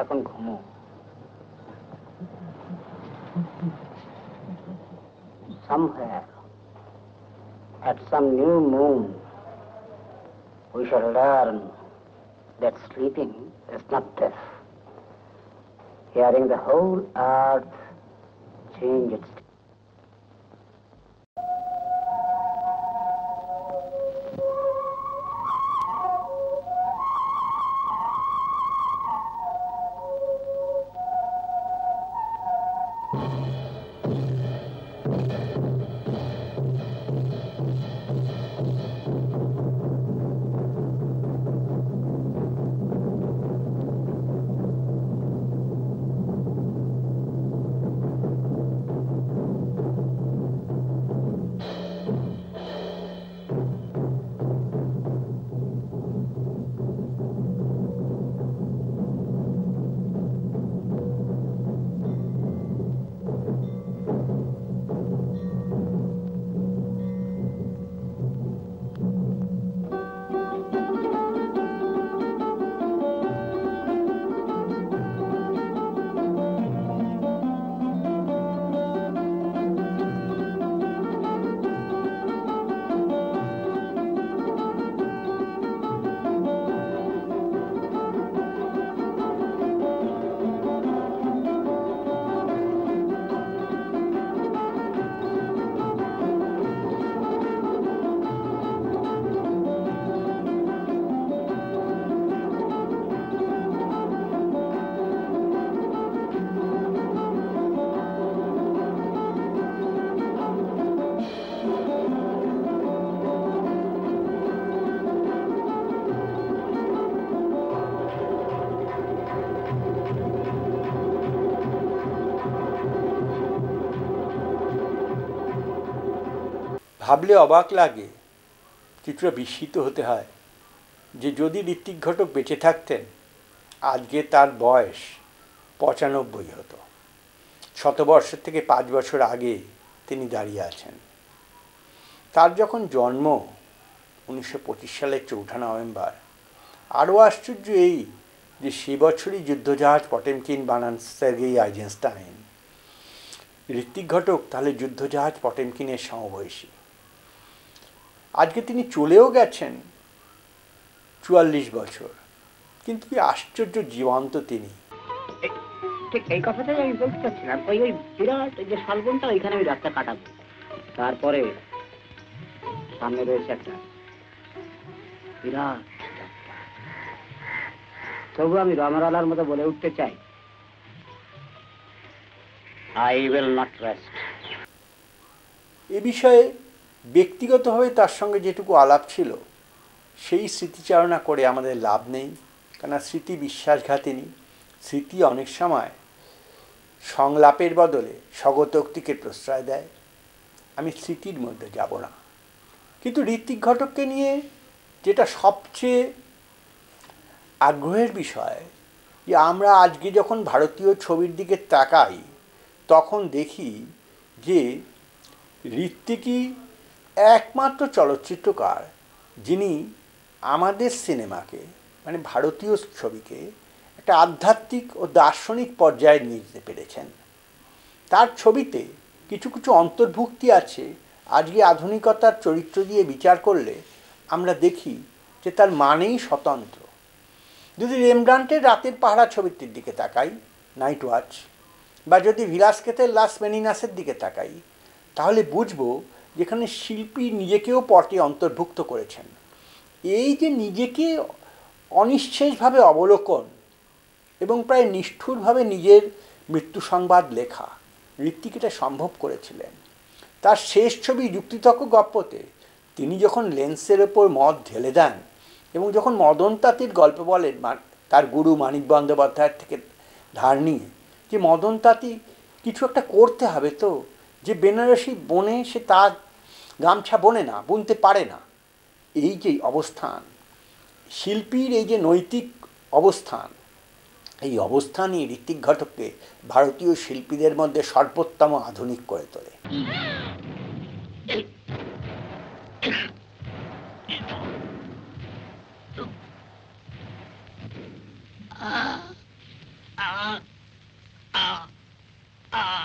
এখন ঘুমো somewhere at some new moon we shall learn that sleeping is not death. Hearing the whole earth change its ভাবলে অবাক লাগে কিছুটা বিস্মিত হতে হয় যে যদি ঋত্বিক ঘটক বেঁচে থাকতেন আজকে তার বয়স পঁচানব্বই হতো শতবর্ষের থেকে পাঁচ বছর আগে তিনি দাঁড়িয়ে আছেন তার যখন জন্ম উনিশশো পঁচিশ সালের চৌঠা নভেম্বর আরও আশ্চর্য এই যে সে বছরই যুদ্ধজাহাজ পটেমকিন বানান সার্গেই আইজেনস্টাইন ঋত্বিক ঘটক তাহলে যুদ্ধজাহাজ পটেমকিনের সমবয়সী আজকে তিনি চলেও গেছেন চুয়াল্লিশ বছর কিন্তু কি আশ্চর্য জীবন্ত তিনি ঠিক এই কথাটাই আমি বলতে চাচ্ছিলাম ওই ওই বিরাট যে শালবনটা ওইখানে আমি রাস্তা কাটাবো তারপরে সামনে রয়েছে একটা বিরাট তবু আমি রমারালার মতো বলে উঠতে চাই আই উইল নট রেস্ট এ বিষয়ে ব্যক্তিগতভাবে তার সঙ্গে যেটুকু আলাপ ছিল সেই স্মৃতিচারণা করে আমাদের লাভ নেই কেননা স্মৃতি বিশ্বাসঘাতিনী স্মৃতি অনেক সময় সংলাপের বদলে স্বগতোক্তিকে প্রশ্রয় দেয় আমি স্মৃতির মধ্যে যাব না কিন্তু ঋত্বিক ঘটককে নিয়ে যেটা সবচেয়ে আগ্রহের বিষয় যে আমরা আজকে যখন ভারতীয় ছবির দিকে তাকাই তখন দেখি যে ঋত্বিকই একমাত্র চলচ্চিত্রকার যিনি আমাদের সিনেমাকে মানে ভারতীয় ছবিকে একটা আধ্যাত্মিক ও দার্শনিক পর্যায়ে নিয়ে যেতে পেরেছেন তার ছবিতে কিছু কিছু অন্তর্ভুক্তি আছে আজকে আধুনিকতার চরিত্র দিয়ে বিচার করলে আমরা দেখি যে তার মানেই স্বতন্ত্র যদি রেমব্রান্টের রাতের পাহারা ছবিটির দিকে তাকাই নাইট ওয়াচ বা যদি ভিলাসকেতের লাস মেনিনাসের দিকে তাকাই তাহলে বুঝবো যেখানে শিল্পী নিজেকেও পটে অন্তর্ভুক্ত করেছেন এই যে নিজেকে অনিশ্চেষভাবে অবলোকন এবং প্রায় নিষ্ঠুরভাবে নিজের মৃত্যু সংবাদ লেখা ঋত্বিক এটা সম্ভব করেছিলেন তার শেষ ছবি যুক্তিতক্ক গপ্পতে তিনি যখন লেন্সের ওপর মদ ঢেলে দেন এবং যখন মদন তাঁতির গল্প বলেন তার গুরু মানিক বন্দ্যোপাধ্যায়ের থেকে ধার নিয়ে যে মদন তাঁতি কিছু একটা করতে হবে তো যে বেনারসি বনে সে তার গামছা বোনে না বুনতে পারে না এই যে অবস্থান শিল্পীর এই যে নৈতিক অবস্থান এই অবস্থানই ঋত্বিক ঘটককে ভারতীয় শিল্পীদের মধ্যে সর্বোত্তম আধুনিক করে তোলে Ah. Ah. Ah. Ah.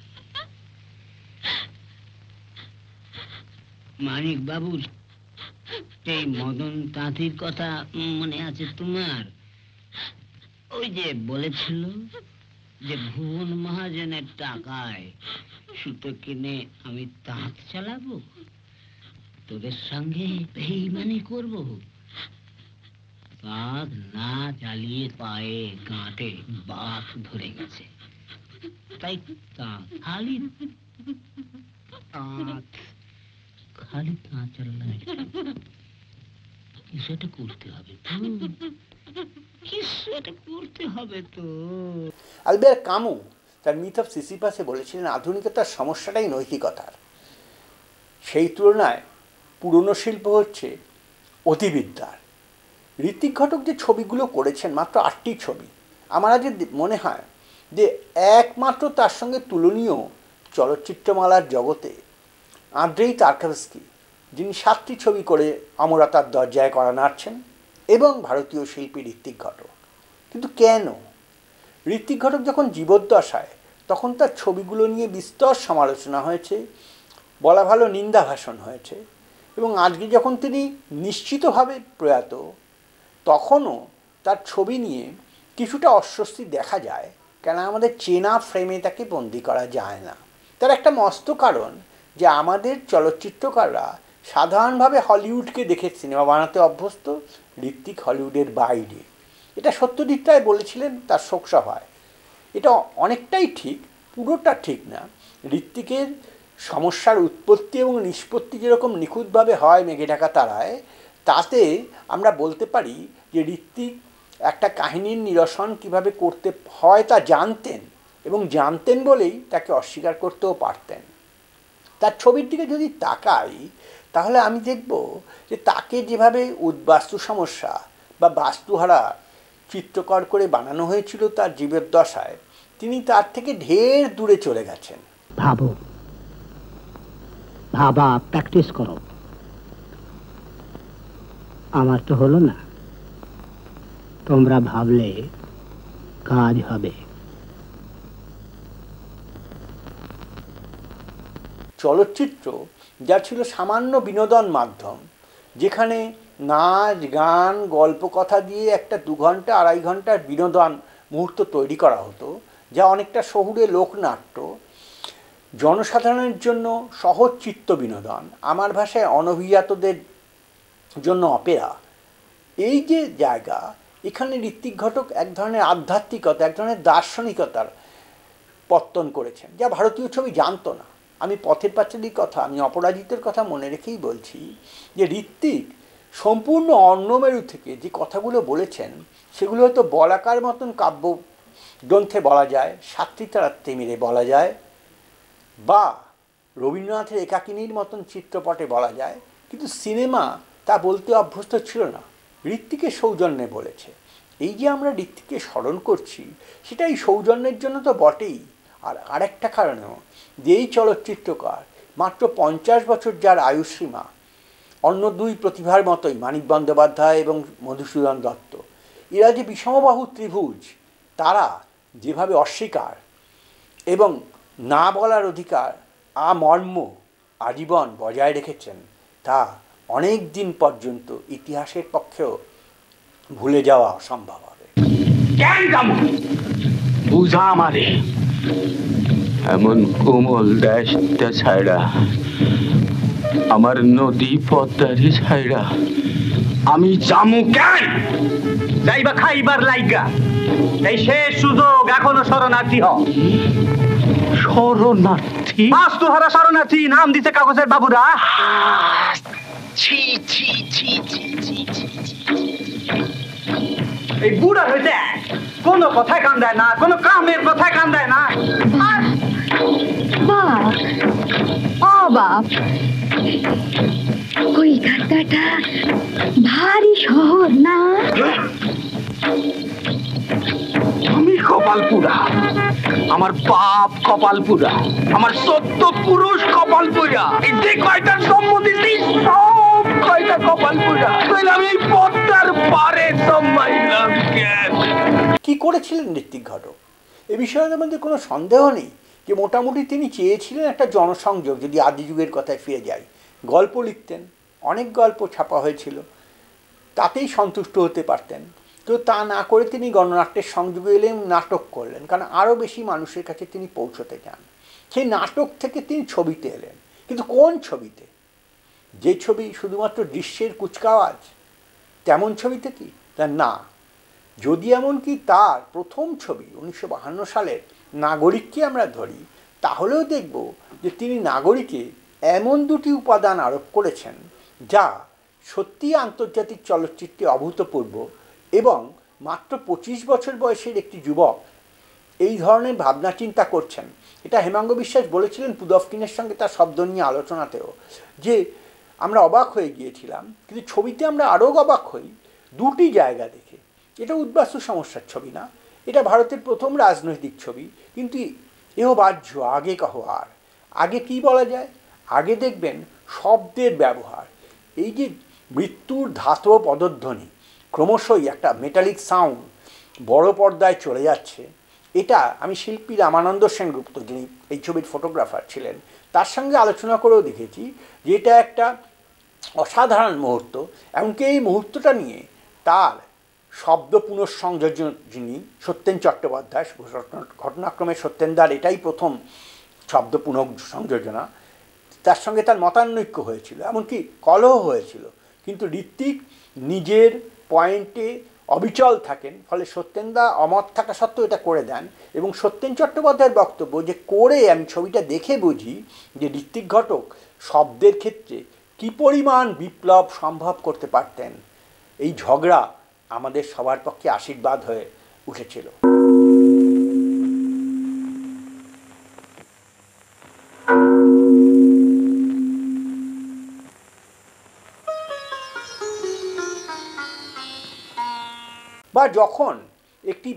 মানিক বাবুর এই মদন তাঁতির কথা মনে আছে তোমার ওই যে বলেছিল যে ভুবন মহাজনের টাকায় সুতো কিনে আমি তাঁত চালাবো তোদের সঙ্গে মানে করব তাঁত না চালিয়ে পায়ে গাঁটে বাস ধরে গেছে তাই তাঁত খালি তাঁত খালি চালানো কিছু করতে হবে করতে হবে তো কামু তার মিথ অফ সিসিপাসে বলেছিলেন আধুনিকতার সমস্যাটাই নৈতিকতার সেই তুলনায় পুরনো শিল্প হচ্ছে অতিবিদ্যার ঋত্বিক ঘটক যে ছবিগুলো করেছেন মাত্র আটটি ছবি আমার আজ মনে হয় যে একমাত্র তার সঙ্গে তুলনীয় চলচ্চিত্রমালার জগতে আন্দ্রেই তার্কাভস্কি যিনি সাতটি ছবি করে অমরতার দরজায় করা নাড়ছেন এবং ভারতীয় শিল্পী ঋত্বিক ঘটক কিন্তু কেন ঋত্বিক ঘটক যখন জীবদ্দশায় তখন তার ছবিগুলো নিয়ে বিস্তর সমালোচনা হয়েছে বলা ভালো নিন্দা ভাষণ হয়েছে এবং আজকে যখন তিনি নিশ্চিতভাবে প্রয়াত তখনও তার ছবি নিয়ে কিছুটা অস্বস্তি দেখা যায় কেন আমাদের চেনা ফ্রেমে তাকে বন্দি করা যায় না তার একটা মস্ত কারণ যে আমাদের চলচ্চিত্রকাররা সাধারণভাবে হলিউডকে দেখে সিনেমা বানাতে অভ্যস্ত ঋত্বিক হলিউডের বাইরে এটা সত্যজিৎ রায় বলেছিলেন তার শোকসভায় এটা অনেকটাই ঠিক পুরোটা ঠিক না ঋত্বিকের সমস্যার উৎপত্তি এবং নিষ্পত্তি যেরকম নিখুঁতভাবে হয় মেঘে ঢাকা তারায় তাতে আমরা বলতে পারি যে ঋত্বিক একটা কাহিনীর নিরসন কিভাবে করতে হয় তা জানতেন এবং জানতেন বলেই তাকে অস্বীকার করতেও পারতেন তার ছবির দিকে যদি তাকাই তাহলে আমি দেখব যে তাকে যেভাবে উদ্বাস্তু সমস্যা বা বাস্তুহারা চিত্রকর করে বানানো হয়েছিল তার জীবের দশায় তিনি তার থেকে ঢের দূরে চলে গেছেন ভাবো ভাবা প্র্যাকটিস করো আমার তো হলো না তোমরা ভাবলে কাজ হবে চলচ্চিত্র যা ছিল সামান্য বিনোদন মাধ্যম যেখানে নাচ গান গল্প কথা দিয়ে একটা দু ঘন্টা আড়াই ঘন্টার বিনোদন মুহূর্ত তৈরি করা হতো যা অনেকটা শহুরে লোকনাট্য জনসাধারণের জন্য সহজ চিত্ত বিনোদন আমার ভাষায় অনভিজাতদের জন্য অপেরা এই যে জায়গা এখানে ঋত্বিক ঘটক এক ধরনের আধ্যাত্মিকতা এক ধরনের দার্শনিকতার পত্তন করেছেন যা ভারতীয় ছবি জানতো না আমি পথের পাঁচালির কথা আমি অপরাজিতের কথা মনে রেখেই বলছি যে ঋত্বিক সম্পূর্ণ অন্নমেরু থেকে যে কথাগুলো বলেছেন সেগুলো হয়তো বলাকার মতন কাব্য গ্রন্থে বলা যায় সাত্রিতারাত্রে মিলে বলা যায় বা রবীন্দ্রনাথের একাকিনীর মতন চিত্রপটে বলা যায় কিন্তু সিনেমা তা বলতে অভ্যস্ত ছিল না ঋত্বিকে সৌজন্যে বলেছে এই যে আমরা ঋত্বিকে স্মরণ করছি সেটা এই সৌজন্যের জন্য তো বটেই আর আরেকটা কারণেও যেই চলচ্চিত্রকার মাত্র পঞ্চাশ বছর যার আয়ুসীমা অন্য দুই প্রতিভার মতোই মানিক বন্দ্যোপাধ্যায় এবং মধুসূদন দত্ত এরা যে বিষমবাহু ত্রিভুজ তারা যেভাবে অস্বীকার এবং না বলার অধিকার আমর্ম আজীবন বজায় রেখেছেন তা অনেক দিন পর্যন্ত ইতিহাসের পক্ষেও ভুলে যাওয়া অসম্ভব হবে এমন কোমল দেশ ছাইড়া আমার নদী পদ্মারি ছাইড়া আমি জামু কেন যাইবা খাইবার লাইগা এই শেষ সুযোগ এখনো শরণার্থী হ শরণার্থী পাঁচ তোহারা শরণার্থী নাম দিছে কাগজের বাবুরা ছি ছি ছি ছি ছি এই বুড়া হইতে কোনো কথায় কান দেয় না কোনো কামের কথায় কান দেয় না কলকাতাটা ভারী শহর না আমি কপালপুরা আমার বাপ কপালপুরা আমার সত্য পুরুষ কপালপুরা এই যে কয়টার সম্মতি সব কয়টা কপালপুরা তাইলে আমি এই পথটার পারে সম্মাইলাম কি করেছিলেন ঋত্বিক ঘটক এ বিষয়ে আমাদের কোনো সন্দেহ নেই যে মোটামুটি তিনি চেয়েছিলেন একটা জনসংযোগ যদি আদিযুগের কথায় ফিরে যাই গল্প লিখতেন অনেক গল্প ছাপা হয়েছিল তাতেই সন্তুষ্ট হতে পারতেন তো তা না করে তিনি গণনাট্যের সংযোগ এলেন নাটক করলেন কারণ আরও বেশি মানুষের কাছে তিনি পৌঁছতে চান সেই নাটক থেকে তিনি ছবিতে এলেন কিন্তু কোন ছবিতে যে ছবি শুধুমাত্র দৃশ্যের কুচকাওয়াজ তেমন ছবিতে কি তা না যদি এমনকি তার প্রথম ছবি উনিশশো সালের নাগরিককে আমরা ধরি তাহলেও দেখব যে তিনি নাগরিকে এমন দুটি উপাদান আরোপ করেছেন যা সত্যি আন্তর্জাতিক চলচ্চিত্রে অভূতপূর্ব এবং মাত্র পঁচিশ বছর বয়সের একটি যুবক এই ধরনের ভাবনা চিন্তা করছেন এটা হেমাঙ্গ বিশ্বাস বলেছিলেন পুদফকিনের সঙ্গে তার শব্দ নিয়ে আলোচনাতেও যে আমরা অবাক হয়ে গিয়েছিলাম কিন্তু ছবিতে আমরা আরও অবাক হই দুটি জায়গা দেখে এটা উদ্বাস্তু সমস্যার ছবি না এটা ভারতের প্রথম রাজনৈতিক ছবি কিন্তু এও বাহ্য আগে কহ আর আগে কি বলা যায় আগে দেখবেন শব্দের ব্যবহার এই যে মৃত্যুর ধাতব পদধ্বনি ক্রমশই একটা মেটালিক সাউন্ড বড় পর্দায় চলে যাচ্ছে এটা আমি শিল্পী রামানন্দ সেনগুপ্ত যিনি এই ছবির ফটোগ্রাফার ছিলেন তার সঙ্গে আলোচনা করেও দেখেছি যে এটা একটা অসাধারণ মুহূর্ত এমনকি এই মুহূর্তটা নিয়ে তার শব্দ পুনঃসংযোজ যিনি সত্যেন চট্টোপাধ্যায় ঘটনাক্রমে দার এটাই প্রথম শব্দ পুনঃসংযোজনা তার সঙ্গে তার মতানৈক্য হয়েছিল এমনকি কলহ হয়েছিল কিন্তু ঋত্বিক নিজের পয়েন্টে অবিচল থাকেন ফলে সত্যেন্দা অমত থাকা সত্ত্বেও এটা করে দেন এবং সত্যেন চট্টোপাধ্যায়ের বক্তব্য যে করে আমি ছবিটা দেখে বুঝি যে ঋত্বিক ঘটক শব্দের ক্ষেত্রে কি পরিমাণ বিপ্লব সম্ভব করতে পারতেন এই ঝগড়া আমাদের সবার পক্ষে আশীর্বাদ হয়ে উঠেছিল বা যখন একটি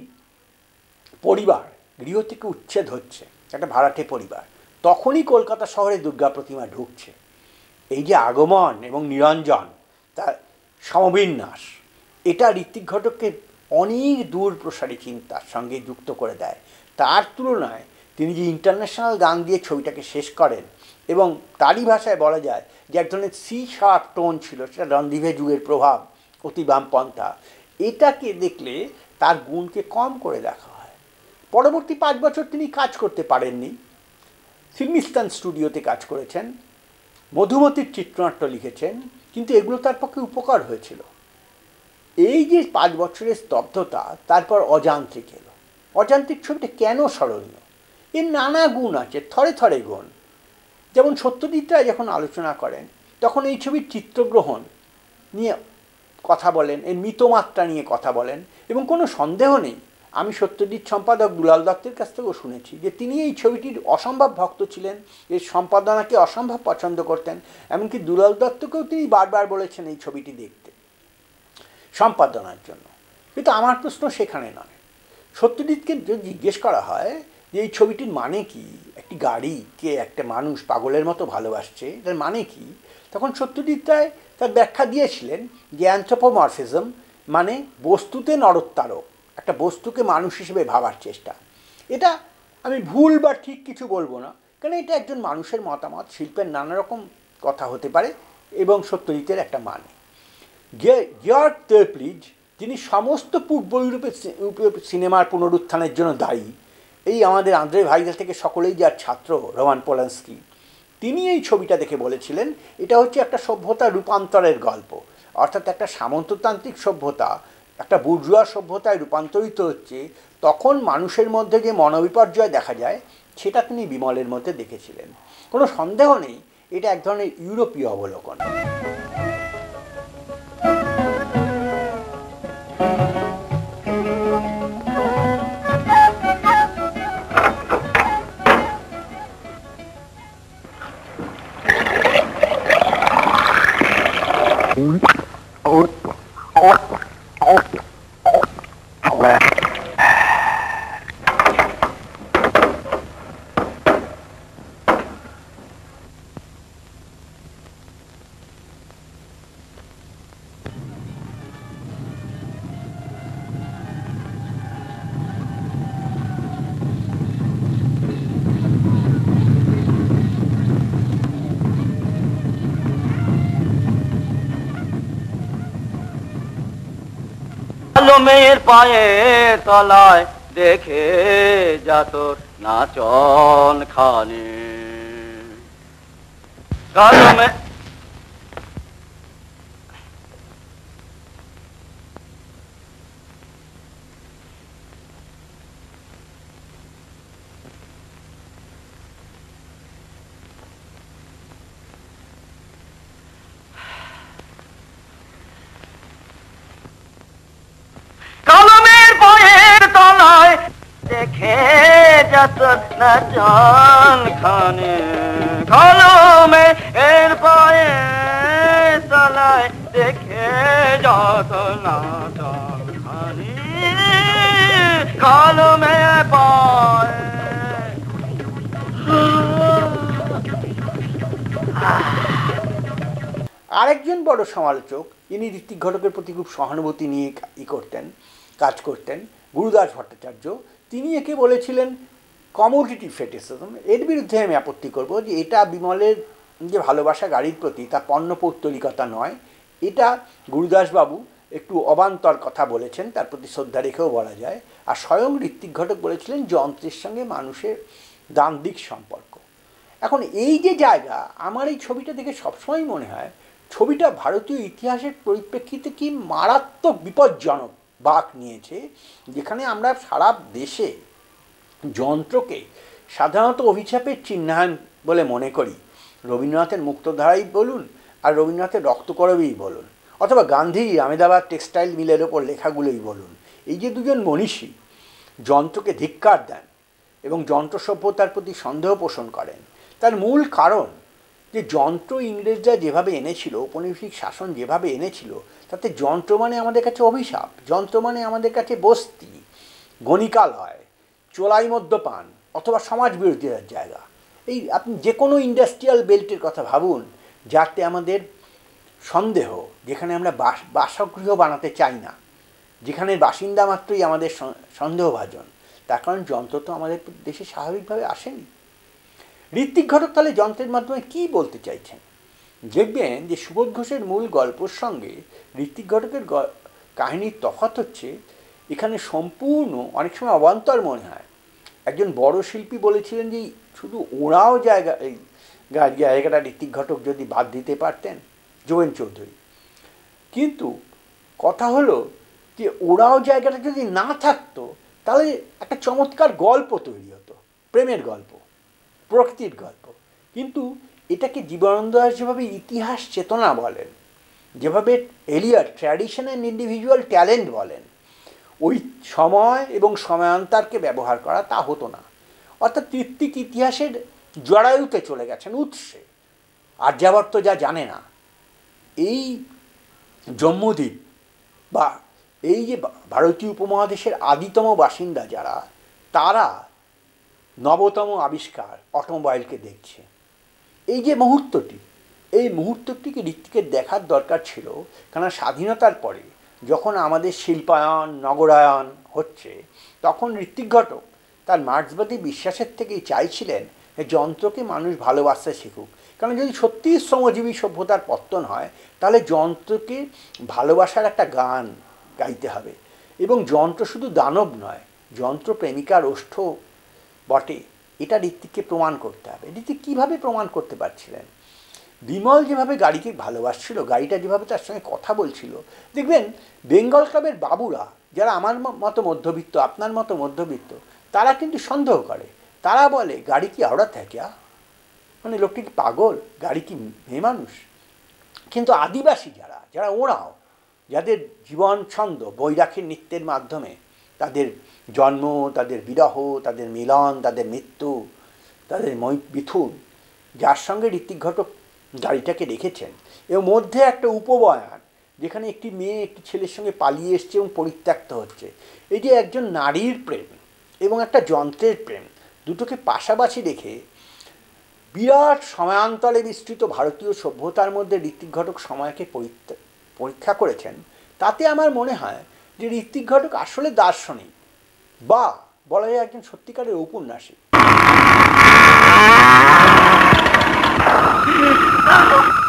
পরিবার গৃহ থেকে উচ্ছেদ হচ্ছে একটা ভাড়াটে পরিবার তখনই কলকাতা শহরে দুর্গা প্রতিমা ঢুকছে এই যে আগমন এবং নিরঞ্জন তার সমবিন্যাস এটা ঋত্বিক ঘটককে অনেক দূর প্রসারী চিন্তার সঙ্গে যুক্ত করে দেয় তার তুলনায় তিনি যে ইন্টারন্যাশনাল গান দিয়ে ছবিটাকে শেষ করেন এবং তারই ভাষায় বলা যায় যে এক ধরনের সি শার্প টোন ছিল সেটা রন্ধিভে যুগের প্রভাব অতি বামপন্থা এটাকে দেখলে তার গুণকে কম করে দেখা হয় পরবর্তী পাঁচ বছর তিনি কাজ করতে পারেননি ফিল্মিস্তান স্টুডিওতে কাজ করেছেন মধুমতির চিত্রনাট্য লিখেছেন কিন্তু এগুলো তার পক্ষে উপকার হয়েছিল এই যে পাঁচ বছরের স্তব্ধতা তারপর অযান্ত্রিক এলো অযান্ত্রিক ছবিটা কেন স্মরণীয় এর নানা গুণ আছে থরে থরে গুণ যেমন সত্যজিৎ রায় যখন আলোচনা করেন তখন এই ছবির চিত্রগ্রহণ নিয়ে কথা বলেন এর মিতমাত্রা নিয়ে কথা বলেন এবং কোনো সন্দেহ নেই আমি সত্যজিৎ সম্পাদক দুলাল দত্তের কাছ থেকেও শুনেছি যে তিনি এই ছবিটির অসম্ভব ভক্ত ছিলেন এর সম্পাদনাকে অসম্ভব পছন্দ করতেন এমনকি দুলাল দত্তকেও তিনি বারবার বলেছেন এই ছবিটি দেখতে সম্পাদনার জন্য কিন্তু আমার প্রশ্ন সেখানে নয় সত্যজিৎকে যদি জিজ্ঞেস করা হয় যে এই ছবিটির মানে কি একটি গাড়িকে একটা মানুষ পাগলের মতো ভালোবাসছে এটার মানে কি তখন সত্যজিৎ রায় তার ব্যাখ্যা দিয়েছিলেন যে অ্যান্থ্রোপোমরফিজম মানে বস্তুতে নরত্তারক একটা বস্তুকে মানুষ হিসেবে ভাবার চেষ্টা এটা আমি ভুল বা ঠিক কিছু বলবো না কারণ এটা একজন মানুষের মতামত শিল্পের নানা রকম কথা হতে পারে এবং সত্যজিতের একটা মানে গিয়ার্ড টেপলিজ যিনি সমস্ত পূর্ব ইউরোপের সিনেমার পুনরুত্থানের জন্য দায়ী এই আমাদের আন্দ্রে ভাইজাল থেকে সকলেই যার ছাত্র রোমান পোলান্সকি তিনি এই ছবিটা দেখে বলেছিলেন এটা হচ্ছে একটা সভ্যতা রূপান্তরের গল্প অর্থাৎ একটা সামন্ততান্ত্রিক সভ্যতা একটা বুর্জুয়া সভ্যতায় রূপান্তরিত হচ্ছে তখন মানুষের মধ্যে যে মনোবিপর্যয় দেখা যায় সেটা তিনি বিমলের মধ্যে দেখেছিলেন কোনো সন্দেহ নেই এটা এক ধরনের ইউরোপীয় অবলোকন पाए तलाय देखे जातो नाचन खाने कल में খানে এর দেখে যত আরেকজন বড় সমালোচক যিনি ঋত্বিক ঘটকের প্রতি খুব সহানুভূতি নিয়ে ই করতেন কাজ করতেন গুরুদাস ভট্টাচার্য তিনি একে বলেছিলেন কমোডিটি ফেটিসিজম এর বিরুদ্ধে আমি আপত্তি করব যে এটা বিমলের যে ভালোবাসা গাড়ির প্রতি তা পণ্যপৌত্তলিকতা নয় এটা গুরুদাসবাবু একটু অবান্তর কথা বলেছেন তার প্রতি শ্রদ্ধা রেখেও বলা যায় আর স্বয়ং ঋত্বিক ঘটক বলেছিলেন যন্ত্রের সঙ্গে মানুষের দান্দিক সম্পর্ক এখন এই যে জায়গা আমার এই ছবিটা দেখে সবসময় মনে হয় ছবিটা ভারতীয় ইতিহাসের পরিপ্রেক্ষিতে কি মারাত্মক বিপজ্জনক বাক নিয়েছে যেখানে আমরা সারা দেশে যন্ত্রকে সাধারণত অভিশাপের চিহ্নায়ন বলে মনে করি রবীন্দ্রনাথের মুক্তধারাই বলুন আর রবীন্দ্রনাথের রক্তকরবেই বলুন অথবা গান্ধী আমেদাবাদ টেক্সটাইল মিলের ওপর লেখাগুলোই বলুন এই যে দুজন মনীষী যন্ত্রকে ধিক্কার দেন এবং যন্ত্র সভ্যতার প্রতি সন্দেহ পোষণ করেন তার মূল কারণ যে যন্ত্র ইংরেজরা যেভাবে এনেছিল ঔপনিবেশিক শাসন যেভাবে এনেছিল তাতে যন্ত্র মানে আমাদের কাছে অভিশাপ যন্ত্র মানে আমাদের কাছে বস্তি গণিকাল হয় চোলাই মদ্যপান অথবা সমাজ বিরোধীদের জায়গা এই আপনি যে কোনো ইন্ডাস্ট্রিয়াল বেল্টের কথা ভাবুন যাতে আমাদের সন্দেহ যেখানে আমরা বাস বাসগৃহ বানাতে চাই না যেখানে বাসিন্দা মাত্রই আমাদের সন্দেহভাজন তার কারণ যন্ত্র তো আমাদের দেশে স্বাভাবিকভাবে আসেনি ঋত্বিক ঘটক তাহলে যন্ত্রের মাধ্যমে কি বলতে চাইছেন দেখবেন যে সুবোধ ঘোষের মূল গল্পর সঙ্গে ঋত্বিক ঘটকের কাহিনীর তফাত হচ্ছে এখানে সম্পূর্ণ অনেক সময় অবান্তর মনে হয় একজন বড় শিল্পী বলেছিলেন যে শুধু ওরাও জায়গা জায়গাটা ঋত্বিক ঘটক যদি বাদ দিতে পারতেন জোয়েন চৌধুরী কিন্তু কথা হলো যে ওরাও জায়গাটা যদি না থাকতো তাহলে একটা চমৎকার গল্প তৈরি হতো প্রেমের গল্প প্রকৃতির গল্প কিন্তু এটাকে জীবনানন্দ দাস যেভাবে ইতিহাস চেতনা বলেন যেভাবে এলিয়ার ট্র্যাডিশনাল ইন্ডিভিজুয়াল ট্যালেন্ট বলেন ওই সময় এবং সময়ান্তরকে ব্যবহার করা তা হতো না অর্থাৎ ঋত্বিক ইতিহাসের জরায়ুতে চলে গেছেন উৎসে আর্যাবর্ত যা জানে না এই জম্মদ্বীপ বা এই যে ভারতীয় উপমহাদেশের আদিতম বাসিন্দা যারা তারা নবতম আবিষ্কার অটোমোবাইলকে দেখছে এই যে মুহূর্তটি এই মুহূর্তটিকে ঋত্বিকের দেখার দরকার ছিল কেননা স্বাধীনতার পরে যখন আমাদের শিল্পায়ন নগরায়ন হচ্ছে তখন ঋত্বিক ঘটক তার মার্ক্সবাদী বিশ্বাসের থেকেই চাইছিলেন যে যন্ত্রকে মানুষ ভালোবাসতে শিখুক কারণ যদি সত্যিই শ্রমজীবী সভ্যতার পত্তন হয় তাহলে যন্ত্রকে ভালোবাসার একটা গান গাইতে হবে এবং যন্ত্র শুধু দানব নয় যন্ত্র প্রেমিকার ওষ্ঠ বটে এটা ঋত্বিককে প্রমাণ করতে হবে ঋত্বিক কীভাবে প্রমাণ করতে পারছিলেন বিমল যেভাবে গাড়িকে ভালোবাসছিল গাড়িটা যেভাবে তার সঙ্গে কথা বলছিল দেখবেন বেঙ্গল ক্লাবের বাবুরা যারা আমার মতো মধ্যবিত্ত আপনার মতো মধ্যবিত্ত তারা কিন্তু সন্দেহ করে তারা বলে গাড়ি কি আওড়া থাকে মানে লোকটি কি পাগল গাড়ি কি মেয়ে মানুষ কিন্তু আদিবাসী যারা যারা ওরাও যাদের জীবন ছন্দ বৈরাখীর নৃত্যের মাধ্যমে তাদের জন্ম তাদের বিরহ তাদের মিলন তাদের মৃত্যু তাদের মিথুন যার সঙ্গে ঋত্বিক ঘটক গাড়িটাকে রেখেছেন এর মধ্যে একটা উপবয়ান যেখানে একটি মেয়ে একটি ছেলের সঙ্গে পালিয়ে এসছে এবং পরিত্যক্ত হচ্ছে এটি একজন নারীর প্রেম এবং একটা যন্ত্রের প্রেম দুটোকে পাশাপাশি রেখে বিরাট সময়ান্তরে বিস্তৃত ভারতীয় সভ্যতার মধ্যে ঋত্বিক ঘটক সময়কে পরীক্ষা করেছেন তাতে আমার মনে হয় যে ঋত্বিক ঘটক আসলে দার্শনিক বা বলা যায় একজন সত্যিকারের ঔপন্যাসিক Oh!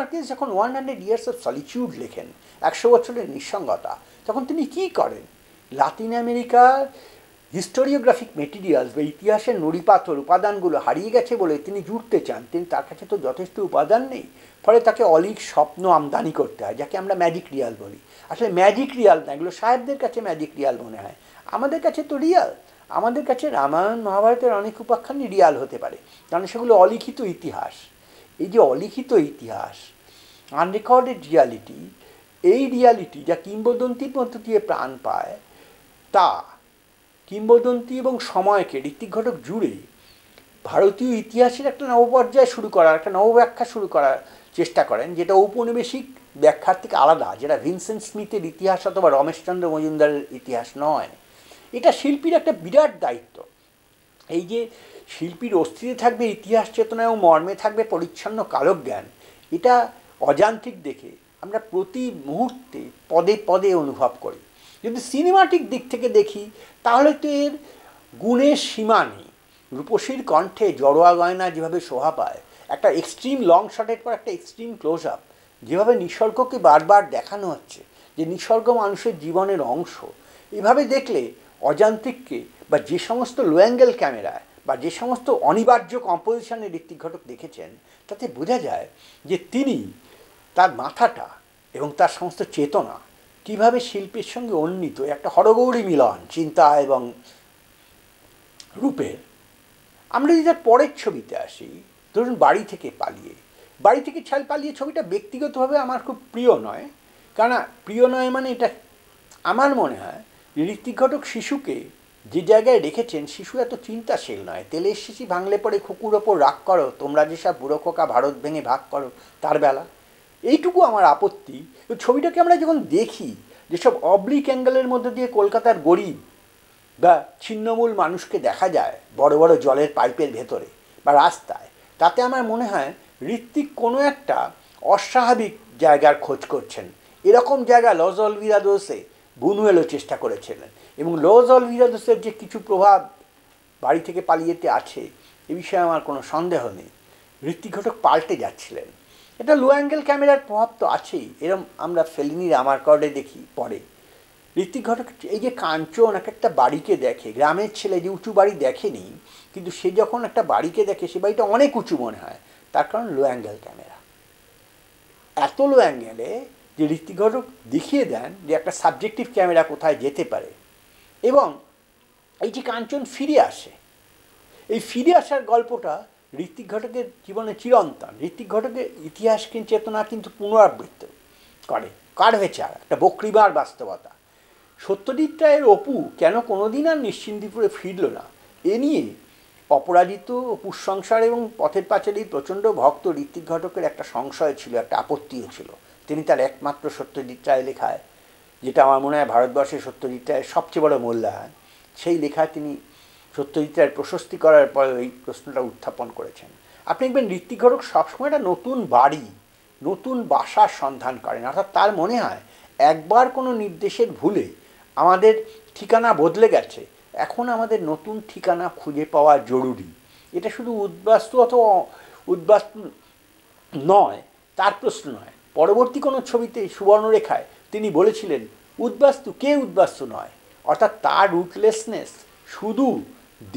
মার্কিন যখন one hundred years of solitude লেখেন একশো বছরের নিঃসঙ্গতা তখন তিনি কি করেন লাতিন আমেরিকার হিস্টোরিওগ্রাফিক মেটেরিয়ালস বা ইতিহাসের পাথর উপাদানগুলো হারিয়ে গেছে বলে তিনি জুড়তে চান তিনি তার কাছে তো যথেষ্ট উপাদান নেই ফলে তাকে অলিক স্বপ্ন আমদানি করতে হয় যাকে আমরা ম্যাজিক রিয়াল বলি আসলে ম্যাজিক রিয়াল না এগুলো সাহেবদের কাছে ম্যাজিক রিয়াল মনে হয় আমাদের কাছে তো রিয়াল আমাদের কাছে রামায়ণ মহাভারতের অনেক উপাখ্যানই রিয়াল হতে পারে কারণ সেগুলো অলিখিত ইতিহাস এই যে অলিখিত ইতিহাস আনরেকর্ডেড রিয়ালিটি এই রিয়ালিটি যা কিংবদন্তির মধ্য দিয়ে প্রাণ পায় তা কিংবদন্তি এবং সময়কে ঋত্বিক ঘটক জুড়ে ভারতীয় ইতিহাসের একটা নবপর্যায় শুরু করার একটা নবব্যাখ্যা শুরু করার চেষ্টা করেন যেটা ঔপনিবেশিক ব্যাখ্যার থেকে আলাদা যেটা ভিনসেন্ট স্মিথের ইতিহাস অথবা রমেশচন্দ্র মজুমদারের ইতিহাস নয় এটা শিল্পীর একটা বিরাট দায়িত্ব এই যে শিল্পীর অস্থিতে থাকবে ইতিহাস চেতনা এবং মর্মে থাকবে পরিচ্ছন্ন কালজ্ঞান এটা অযান্ত্রিক দেখে আমরা প্রতি মুহূর্তে পদে পদে অনুভব করি যদি সিনেমাটিক দিক থেকে দেখি তাহলে তো এর গুণের সীমা নেই রূপসীর কণ্ঠে জড়োয়া গয়না যেভাবে শোভা পায় একটা এক্সট্রিম লং শটের পর একটা এক্সট্রিম ক্লোজ আপ যেভাবে নিসর্গকে বারবার দেখানো হচ্ছে যে নিসর্গ মানুষের জীবনের অংশ এভাবে দেখলে অযান্ত্রিককে বা যে সমস্ত লো অ্যাঙ্গেল ক্যামেরায় বা যে সমস্ত অনিবার্য কম্পোজিশনের ঋত্বিক ঘটক দেখেছেন তাতে বোঝা যায় যে তিনি তার মাথাটা এবং তার সমস্ত চেতনা কিভাবে শিল্পের সঙ্গে উন্নীত একটা হরগৌরী মিলন চিন্তা এবং রূপের আমরা যদি তার পরের ছবিতে আসি ধরুন বাড়ি থেকে পালিয়ে বাড়ি থেকে ছাল পালিয়ে ছবিটা ব্যক্তিগতভাবে আমার খুব প্রিয় নয় কেন প্রিয় নয় মানে এটা আমার মনে হয় ঋত্বিক ঘটক শিশুকে যে জায়গায় রেখেছেন শিশু এত চিন্তাশীল নয় তেলের শিশি ভাঙলে পরে খুকুর ওপর রাগ করো তোমরা যেসব বুড়ো খোকা ভারত ভেঙে ভাগ করো তার বেলা এইটুকু আমার আপত্তি ছবিটাকে আমরা যখন দেখি যেসব অবলিক অ্যাঙ্গেলের মধ্যে দিয়ে কলকাতার গরিব বা ছিন্নমূল মানুষকে দেখা যায় বড় বড় জলের পাইপের ভেতরে বা রাস্তায় তাতে আমার মনে হয় ঋত্বিক কোনো একটা অস্বাভাবিক জায়গার খোঁজ করছেন এরকম জায়গা লজ অলভিরা বুনুয়েলও চেষ্টা করেছিলেন এবং লো জল যে কিছু প্রভাব বাড়ি থেকে পালিয়েতে আছে এ বিষয়ে আমার কোনো সন্দেহ নেই ঋত্বিক ঘটক পাল্টে যাচ্ছিলেন এটা লো অ্যাঙ্গেল ক্যামেরার প্রভাব তো আছেই এরম আমরা ফেলিনির আমার কর্ডে দেখি পরে ঋত্বিক ঘটক এই যে কাঞ্চন এক একটা বাড়িকে দেখে গ্রামের ছেলে যে উঁচু বাড়ি দেখেনি কিন্তু সে যখন একটা বাড়িকে দেখে সে বাড়িটা অনেক উঁচু মনে হয় তার কারণ লো অ্যাঙ্গেল ক্যামেরা এত লো অ্যাঙ্গেলে যে ঋত্বিক ঘটক দেখিয়ে দেন যে একটা সাবজেক্টিভ ক্যামেরা কোথায় যেতে পারে এবং এই যে কাঞ্চন ফিরে আসে এই ফিরে আসার গল্পটা ঋত্বিক ঘটকের জীবনে চিরন্তন ঋত্বিক ঘটকের ইতিহাসকে চেতনা কিন্তু পুনরাবৃত্ত করে কার হয়েছে আর একটা বক্রিবার বাস্তবতা সত্যজিৎ রায়ের অপু কেন কোনোদিন আর নিশ্চিন্দিপুরে ফিরল না এ নিয়ে অপরাজিত অপুর সংসার এবং পথের পাচারী প্রচণ্ড ভক্ত ঋত্বিক ঘটকের একটা সংশয় ছিল একটা আপত্তিও ছিল তিনি তার একমাত্র সত্যজিৎ রায় লেখায় যেটা আমার মনে হয় ভারতবর্ষের সত্যজিৎ রায়ের সবচেয়ে বড় মূল্যায়ন সেই লেখা তিনি সত্যজিৎ প্রশস্তি করার পর এই প্রশ্নটা উত্থাপন করেছেন আপনি দেখবেন ঋত্বিকরক সবসময় একটা নতুন বাড়ি নতুন বাসার সন্ধান করেন অর্থাৎ তার মনে হয় একবার কোনো নির্দেশের ভুলে আমাদের ঠিকানা বদলে গেছে এখন আমাদের নতুন ঠিকানা খুঁজে পাওয়া জরুরি এটা শুধু উদ্বাস্তু অথবা উদ্বাস্তু নয় তার প্রশ্ন নয় পরবর্তী কোনো ছবিতে সুবর্ণরেখায় তিনি বলেছিলেন উদ্বাস্তু কে উদ্বাস্তু নয় অর্থাৎ তার রুটলেসনেস শুধু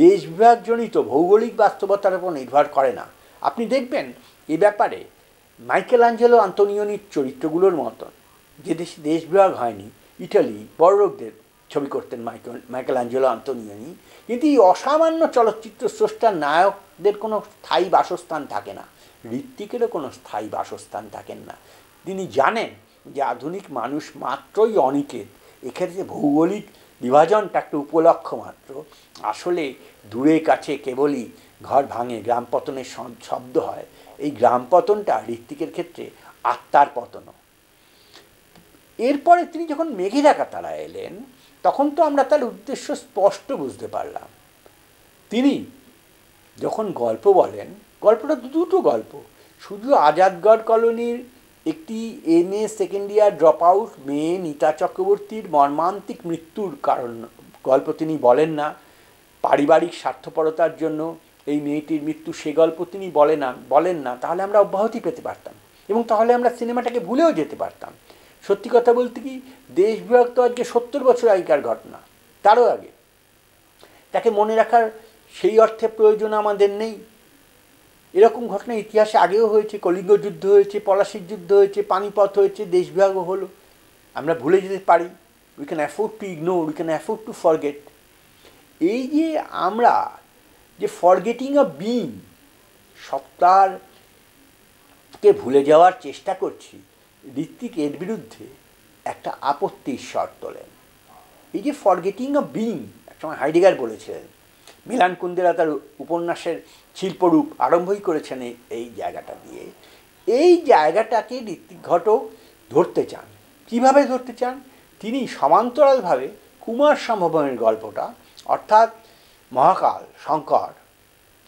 দেশ বিভাগজনিত ভৌগোলিক বাস্তবতার উপর নির্ভর করে না আপনি দেখবেন এ ব্যাপারে মাইকেল আঞ্জেলো আন্তনিয়নির চরিত্রগুলোর মতন যে দেশে দেশ বিভাগ হয়নি ইটালি বড়লোকদের ছবি করতেন মাইকেল মাইকেল আঞ্জেলো আন্তনিয়নি কিন্তু এই অসামান্য চলচ্চিত্র স্রষ্টার নায়কদের কোনো স্থায়ী বাসস্থান থাকে না ঋত্বিকেরও কোনো স্থায়ী বাসস্থান থাকেন না তিনি জানেন যে আধুনিক মানুষ মাত্রই অনিকেত এক্ষেত্রে ভৌগোলিক বিভাজনটা একটা উপলক্ষ মাত্র আসলে দূরে কাছে কেবলই ঘর ভাঙে গ্রাম পতনের শব্দ হয় এই গ্রাম পতনটা ঋত্বিকের ক্ষেত্রে আত্মার পতনও এরপরে তিনি যখন মেঘেরাকা তারা এলেন তখন তো আমরা তার উদ্দেশ্য স্পষ্ট বুঝতে পারলাম তিনি যখন গল্প বলেন গল্পটা দুটো গল্প শুধু আজাদগড় কলোনির একটি M A second year drop out মেয়ে নীতা চক্রবর্তীর মর্মান্তিক মৃত্যুর কারণ গল্প তিনি বলেন না পারিবারিক স্বার্থপরতার জন্য এই মেয়েটির মৃত্যু সে গল্প তিনি বলে না বলেন না তাহলে আমরা অব্যাহতি পেতে পারতাম এবং তাহলে আমরা সিনেমাটাকে ভুলেও যেতে পারতাম সত্যি কথা বলতে কি দেশ বিভাগ তো আজকে সত্তর বছর আগেকার ঘটনা তারও আগে তাকে মনে রাখার সেই অর্থে প্রয়োজন আমাদের নেই এরকম ঘটনা ইতিহাসে আগেও হয়েছে কলিঙ্গ যুদ্ধ হয়েছে পলাশির যুদ্ধ হয়েছে পানিপথ হয়েছে দেশবিভাগও হলো আমরা ভুলে যেতে পারি we can afford to ignore we can afford to forget এই যে আমরা যে ফরগেটিং অফ বিং সত্তারকে ভুলে যাওয়ার চেষ্টা করছি ঋত্বিক এর বিরুদ্ধে একটা আপত্তির শর্ত তোলেন এই যে ফরগেটিং অফ বিং একসময় হাইডিগার বলেছিলেন মিলান কুন্দেরা তার উপন্যাসের শিল্পরূপ আরম্ভই করেছেন এই জায়গাটা দিয়ে এই জায়গাটাকে ঋত্বিক ঘটক ধরতে চান কিভাবে ধরতে চান তিনি সমান্তরালভাবে কুমার সম্ভবনের গল্পটা অর্থাৎ মহাকাল শঙ্কর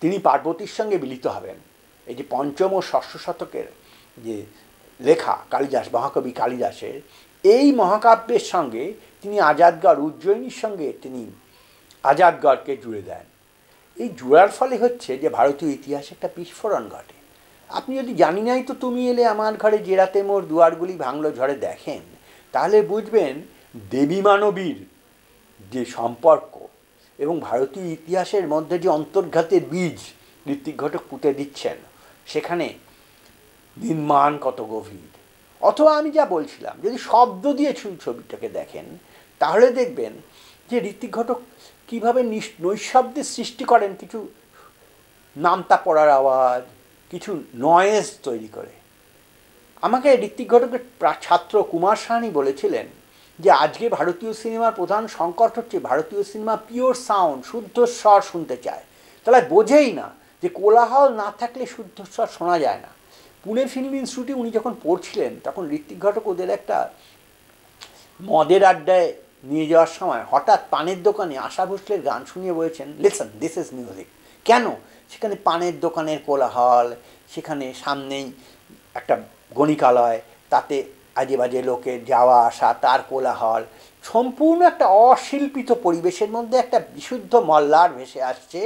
তিনি পার্বতীর সঙ্গে মিলিত হবেন এই যে পঞ্চম ও ষষ্ঠ শতকের যে লেখা কালিদাস মহাকবি কালিদাসের এই মহাকাব্যের সঙ্গে তিনি আজাদগড় উজ্জয়িনীর সঙ্গে তিনি আজাদগড়কে জুড়ে দেন এই জোড়ার ফলে হচ্ছে যে ভারতীয় ইতিহাসে একটা বিস্ফোরণ ঘটে আপনি যদি জানি নাই তো তুমি এলে আমার ঘরে জেরাতে মোর দুয়ারগুলি ভাঙলো ঝড়ে দেখেন তাহলে বুঝবেন দেবী মানবীর যে সম্পর্ক এবং ভারতীয় ইতিহাসের মধ্যে যে অন্তর্ঘাতের বীজ ঋত্বিক ঘটক পুঁতে দিচ্ছেন সেখানে নির্মাণ কত গভীর অথবা আমি যা বলছিলাম যদি শব্দ দিয়ে ছবিটাকে দেখেন তাহলে দেখবেন যে ঋত্বিক ঘটক কিভাবে নৈশব্দের সৃষ্টি করেন কিছু নামতা পড়ার আওয়াজ কিছু নয়েজ তৈরি করে আমাকে ঋত্বিক ঘটকের ছাত্র কুমার সাহানি বলেছিলেন যে আজকে ভারতীয় সিনেমার প্রধান সংকট হচ্ছে ভারতীয় সিনেমা পিওর সাউন্ড শুদ্ধ স্বর শুনতে চায় তাহলে বোঝেই না যে কোলাহল না থাকলে শুদ্ধ স্বর শোনা যায় না পুনে ফিল্ম ইনস্টিটিউটে উনি যখন পড়ছিলেন তখন ঋত্বিক ঘটক ওদের একটা মদের আড্ডায় নিয়ে যাওয়ার সময় হঠাৎ পানের দোকানে আশা ভোসলের গান শুনিয়ে বলেছেন লিসন দিস ইজ মিউজিক কেন সেখানে পানের দোকানের কোলাহল সেখানে সামনেই একটা গণিকালয় তাতে আজে বাজে লোকের যাওয়া আসা তার কোলাহল সম্পূর্ণ একটা অশিল্পিত পরিবেশের মধ্যে একটা বিশুদ্ধ মল্লার ভেসে আসছে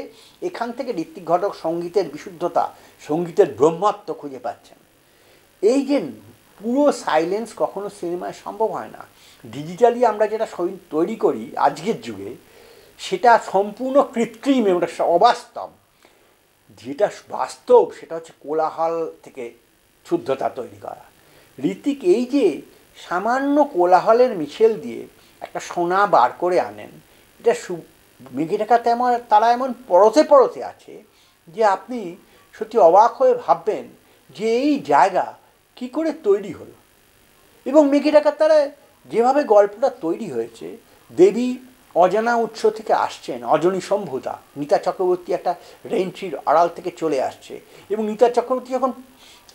এখান থেকে ঋত্বিক ঘটক সঙ্গীতের বিশুদ্ধতা সঙ্গীতের ব্রহ্মত্ব খুঁজে পাচ্ছেন এই যে পুরো সাইলেন্স কখনো সিনেমায় সম্ভব হয় না ডিজিটালি আমরা যেটা শরীর তৈরি করি আজকের যুগে সেটা সম্পূর্ণ কৃত্রিম এবং অবাস্তব যেটা বাস্তব সেটা হচ্ছে কোলাহল থেকে শুদ্ধতা তৈরি করা ঋতিক এই যে সামান্য কোলাহলের মিশেল দিয়ে একটা সোনা বার করে আনেন এটা সু মেঘে ঢাকা তেমন তারা এমন পরতে পরতে আছে যে আপনি সত্যি অবাক হয়ে ভাববেন যে এই জায়গা কি করে তৈরি হলো এবং মেঘে ঢাকা তারা যেভাবে গল্পটা তৈরি হয়েছে দেবী অজানা উৎস থেকে আসছেন অজনী সম্ভুতা নিতা চক্রবর্তী একটা রেঞ্চির আড়াল থেকে চলে আসছে এবং নিতা চক্রবর্তী যখন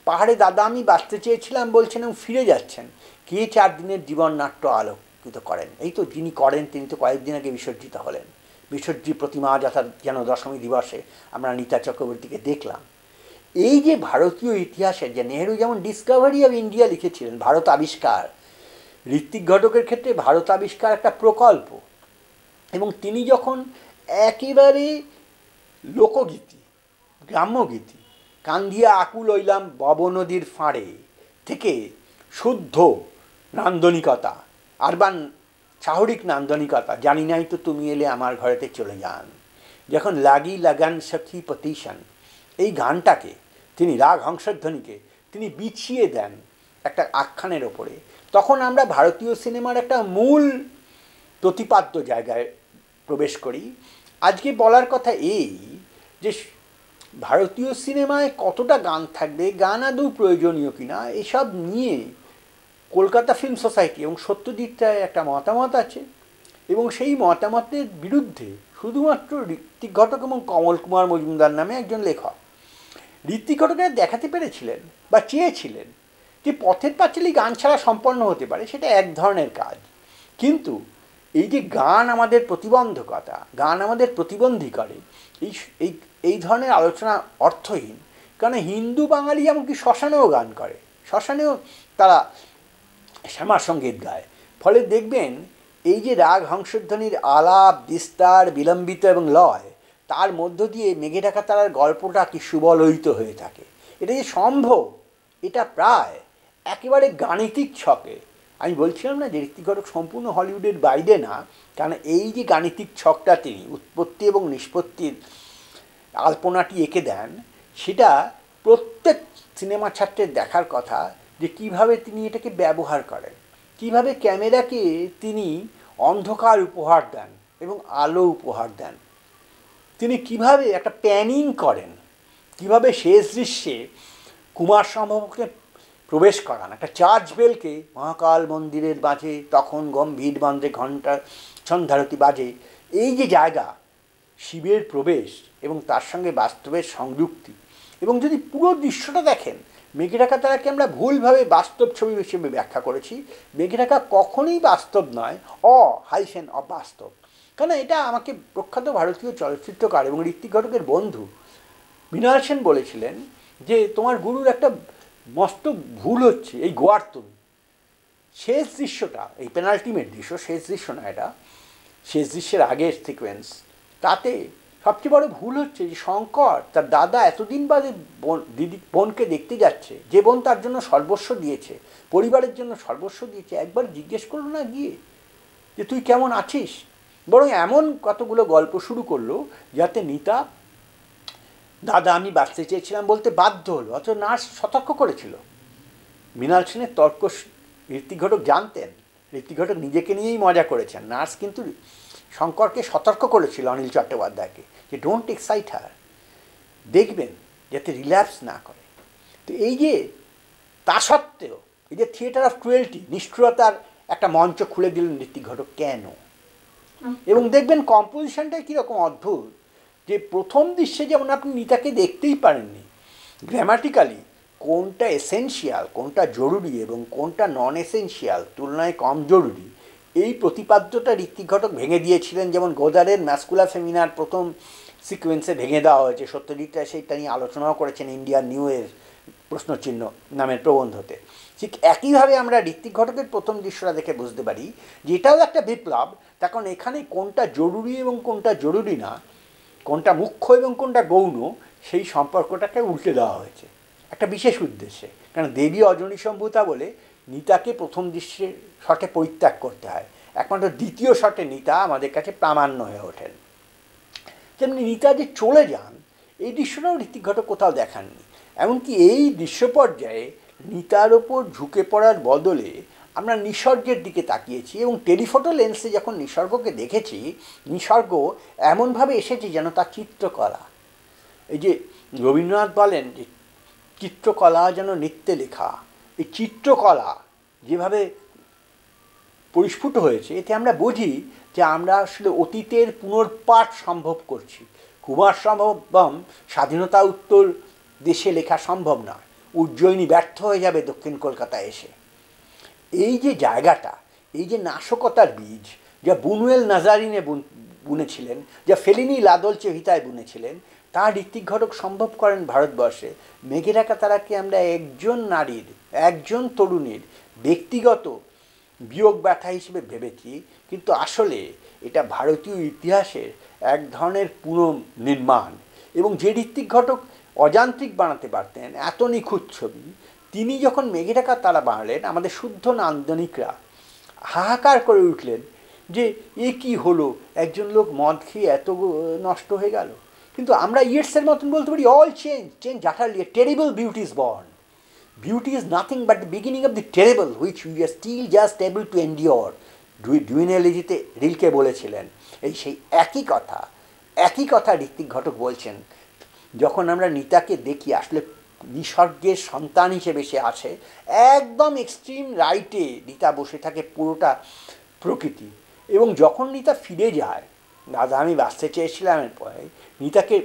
পাহাড়ে দাদা আমি বাঁচতে চেয়েছিলাম বলছেন এবং ফিরে যাচ্ছেন কে চার দিনের জীবন নাট্য আলোকিত করেন এই তো যিনি করেন তিনি তো কয়েকদিন আগে বিসর্জিত হলেন বিসর্জি প্রতিমা যথা যেন দশমী দিবসে আমরা নিতা চক্রবর্তীকে দেখলাম এই যে ভারতীয় ইতিহাসে যে নেহরু যেমন ডিসকাভারি অফ ইন্ডিয়া লিখেছিলেন ভারত আবিষ্কার ঋত্বিক ঘটকের ক্ষেত্রে ভারত আবিষ্কার একটা প্রকল্প এবং তিনি যখন একেবারে লোকগীতি গ্রাম্যগীতি কান্দিয়া আকুল হইলাম নদীর ফাঁড়ে থেকে শুদ্ধ নান্দনিকতা আরবান সাহরিক নান্দনিকতা জানি নাই তো তুমি এলে আমার ঘরেতে চলে যান যখন লাগি লাগান সখী প্রতিশান এই গানটাকে তিনি রাগ হংসধ্বনিকে তিনি বিছিয়ে দেন একটা আখ্যানের ওপরে তখন আমরা ভারতীয় সিনেমার একটা মূল প্রতিপাদ্য জায়গায় প্রবেশ করি আজকে বলার কথা এই যে ভারতীয় সিনেমায় কতটা গান থাকবে গান আদৌ প্রয়োজনীয় কিনা এসব নিয়ে কলকাতা ফিল্ম সোসাইটি এবং রায় একটা মতামত আছে এবং সেই মতামতের বিরুদ্ধে শুধুমাত্র ঋত্বিক ঘটক এবং কমল কুমার মজুমদার নামে একজন লেখক ঋত্বিক ঘটকের দেখাতে পেরেছিলেন বা চেয়েছিলেন যে পথের পাঁচালি গান ছাড়া সম্পন্ন হতে পারে সেটা এক ধরনের কাজ কিন্তু এই যে গান আমাদের প্রতিবন্ধকতা গান আমাদের প্রতিবন্ধী করে এই এই এই ধরনের আলোচনা অর্থহীন কারণ হিন্দু বাঙালি এমনকি শ্মশানেও গান করে শ্মশানেও তারা শ্যামার সঙ্গীত গায় ফলে দেখবেন এই যে রাগ হংসধ্বনির আলাপ বিস্তার বিলম্বিত এবং লয় তার মধ্য দিয়ে মেঘে ডাকা তারার গল্পটা কি সুবলয়িত হয়ে থাকে এটা যে সম্ভব এটা প্রায় একেবারে গাণিতিক ছকে আমি বলছিলাম না যে ঋতিকরক সম্পূর্ণ হলিউডের বাইরে না কারণ এই যে গাণিতিক ছকটা তিনি উৎপত্তি এবং নিষ্পত্তির আলপনাটি এঁকে দেন সেটা প্রত্যেক সিনেমা ছাত্রের দেখার কথা যে কিভাবে তিনি এটাকে ব্যবহার করেন কিভাবে ক্যামেরাকে তিনি অন্ধকার উপহার দেন এবং আলো উপহার দেন তিনি কিভাবে একটা প্যানিং করেন কিভাবে শেষ দৃশ্যে কুমার সম্ভবকে প্রবেশ করান একটা চার্চ বেলকে মহাকাল মন্দিরের বাজে তখন গম্ভীর বাঁধে ঘণ্টা সন্ধ্যারতি বাজে এই যে জায়গা শিবের প্রবেশ এবং তার সঙ্গে বাস্তবের সংযুক্তি এবং যদি পুরো দৃশ্যটা দেখেন মেঘে ঢাকা তারাকে আমরা ভুলভাবে বাস্তব ছবি হিসেবে ব্যাখ্যা করেছি মেঘে ঢাকা কখনোই বাস্তব নয় অ হাইসেন অবাস্তব কেন এটা আমাকে প্রখ্যাত ভারতীয় চলচ্চিত্রকার এবং ঋত্বিক ঘটকের বন্ধু মৃণাল সেন বলেছিলেন যে তোমার গুরুর একটা মস্ত ভুল হচ্ছে এই গোয়ার তুমি শেষ দৃশ্যটা এই পেনাল্টিমেট দৃশ্য শেষ দৃশ্য না এটা শেষ দৃশ্যের আগের সিকোয়েন্স তাতে সবচেয়ে বড় ভুল হচ্ছে যে শঙ্কর তার দাদা এতদিন বাদে বোন দিদি বোনকে দেখতে যাচ্ছে যে বোন তার জন্য সর্বস্ব দিয়েছে পরিবারের জন্য সর্বস্ব দিয়েছে একবার জিজ্ঞেস করলো না গিয়ে যে তুই কেমন আছিস বরং এমন কতগুলো গল্প শুরু করলো যাতে নিতা দাদা আমি বাঁচতে চেয়েছিলাম বলতে বাধ্য হলো অথচ নার্স সতর্ক করেছিল মৃণাল সেনের তর্ক ঋত্বিক ঘটক জানতেন ঋত্বিক ঘটক নিজেকে নিয়েই মজা করেছেন নার্স কিন্তু শঙ্করকে সতর্ক করেছিল অনিল চট্টোপাধ্যায়কে যে ডোন্ট এক্সাইট হার দেখবেন যাতে রিল্যাপস না করে তো এই যে তা সত্ত্বেও এই যে থিয়েটার অফ টুয়েলটি নিষ্ঠুরতার একটা মঞ্চ খুলে দিলেন ঋত্বিক ঘটক কেন এবং দেখবেন কম্পোজিশনটাই কীরকম অদ্ভুত যে প্রথম দৃশ্যে যেমন আপনি নিতাকে দেখতেই পারেননি গ্র্যামাটিক্যালি কোনটা এসেন্সিয়াল কোনটা জরুরি এবং কোনটা নন এসেন্সিয়াল তুলনায় কম জরুরি এই প্রতিপাদ্যটা ঋত্বিক ঘটক ভেঙে দিয়েছিলেন যেমন গোদারের ম্যাসকুলা সেমিনার প্রথম সিকোয়েন্সে ভেঙে দেওয়া হয়েছে সত্যজিৎ রায় সেইটা নিয়ে আলোচনাও করেছেন ইন্ডিয়া নিউ এর প্রশ্নচিহ্ন নামের প্রবন্ধতে ঠিক একইভাবে আমরা ঋত্বিক ঘটকের প্রথম দৃশ্যটা দেখে বুঝতে পারি যেটাও একটা বিপ্লব তখন এখানে কোনটা জরুরি এবং কোনটা জরুরি না কোনটা মুখ্য এবং কোনটা গৌণ সেই সম্পর্কটাকে উল্টে দেওয়া হয়েছে একটা বিশেষ উদ্দেশ্যে কারণ দেবী অজনী সম্ভূতা বলে নিতাকে প্রথম দৃশ্যে শটে পরিত্যাগ করতে হয় একমাত্র দ্বিতীয় শটে নিতা আমাদের কাছে প্রামাণ্য হয়ে ওঠেন তেমনি নিতা যে চলে যান এই দৃশ্যটাও ঋতিক কোথাও দেখাননি এমনকি এই দৃশ্য পর্যায়ে নিতার ওপর ঝুঁকে পড়ার বদলে আমরা নিসর্গের দিকে তাকিয়েছি এবং টেলিফোটো লেন্সে যখন নিসর্গকে দেখেছি নিসর্গ এমনভাবে এসেছে যেন তার চিত্রকলা এই যে রবীন্দ্রনাথ বলেন যে চিত্রকলা যেন নিত্যে লেখা এই চিত্রকলা যেভাবে পরিস্ফুট হয়েছে এতে আমরা বুঝি যে আমরা আসলে অতীতের পুনর্পাঠ সম্ভব করছি কুমার সম্ভবম স্বাধীনতা উত্তর দেশে লেখা সম্ভব নয় উজ্জয়িনী ব্যর্থ হয়ে যাবে দক্ষিণ কলকাতায় এসে এই যে জায়গাটা এই যে নাশকতার বীজ যা বুনুয়েল নাজারিনে বুনেছিলেন যা ফেলিনি লাদল চেহিতায় বুনেছিলেন তা ঋত্বিক ঘটক সম্ভব করেন ভারতবর্ষে মেঘেরাকা তারাকে আমরা একজন নারীর একজন তরুণীর ব্যক্তিগত বিয়োগ ব্যথা হিসেবে ভেবেছি কিন্তু আসলে এটা ভারতীয় ইতিহাসের এক ধরনের পুনর্নির্মাণ এবং যে ঋত্বিক ঘটক অযান্ত্রিক বানাতে পারতেন এত নিখুঁত ছবি তিনি যখন ডাকার তারা বানালেন আমাদের শুদ্ধ নান্দনিকরা হাহাকার করে উঠলেন যে এ কি হলো একজন লোক মদ খেয়ে এত নষ্ট হয়ে গেল কিন্তু আমরা ইয়েটসের মতন বলতে পারি all changed changed utterly terrible beauty is born beauty is nothing but the beginning of the terrible which we are still just able to endure ডুইনালজিতে রিলকে বলেছিলেন এই সেই একই কথা একই কথা ঋত্বিক ঘটক বলছেন যখন আমরা নিতাকে দেখি আসলে নিসর্গের সন্তান হিসেবে সে আছে একদম এক্সট্রিম রাইটে রীতা বসে থাকে পুরোটা প্রকৃতি এবং যখন রীতা ফিরে যায় দাদা আমি বাঁচতে চেয়েছিলাম এরপরে রীতাকে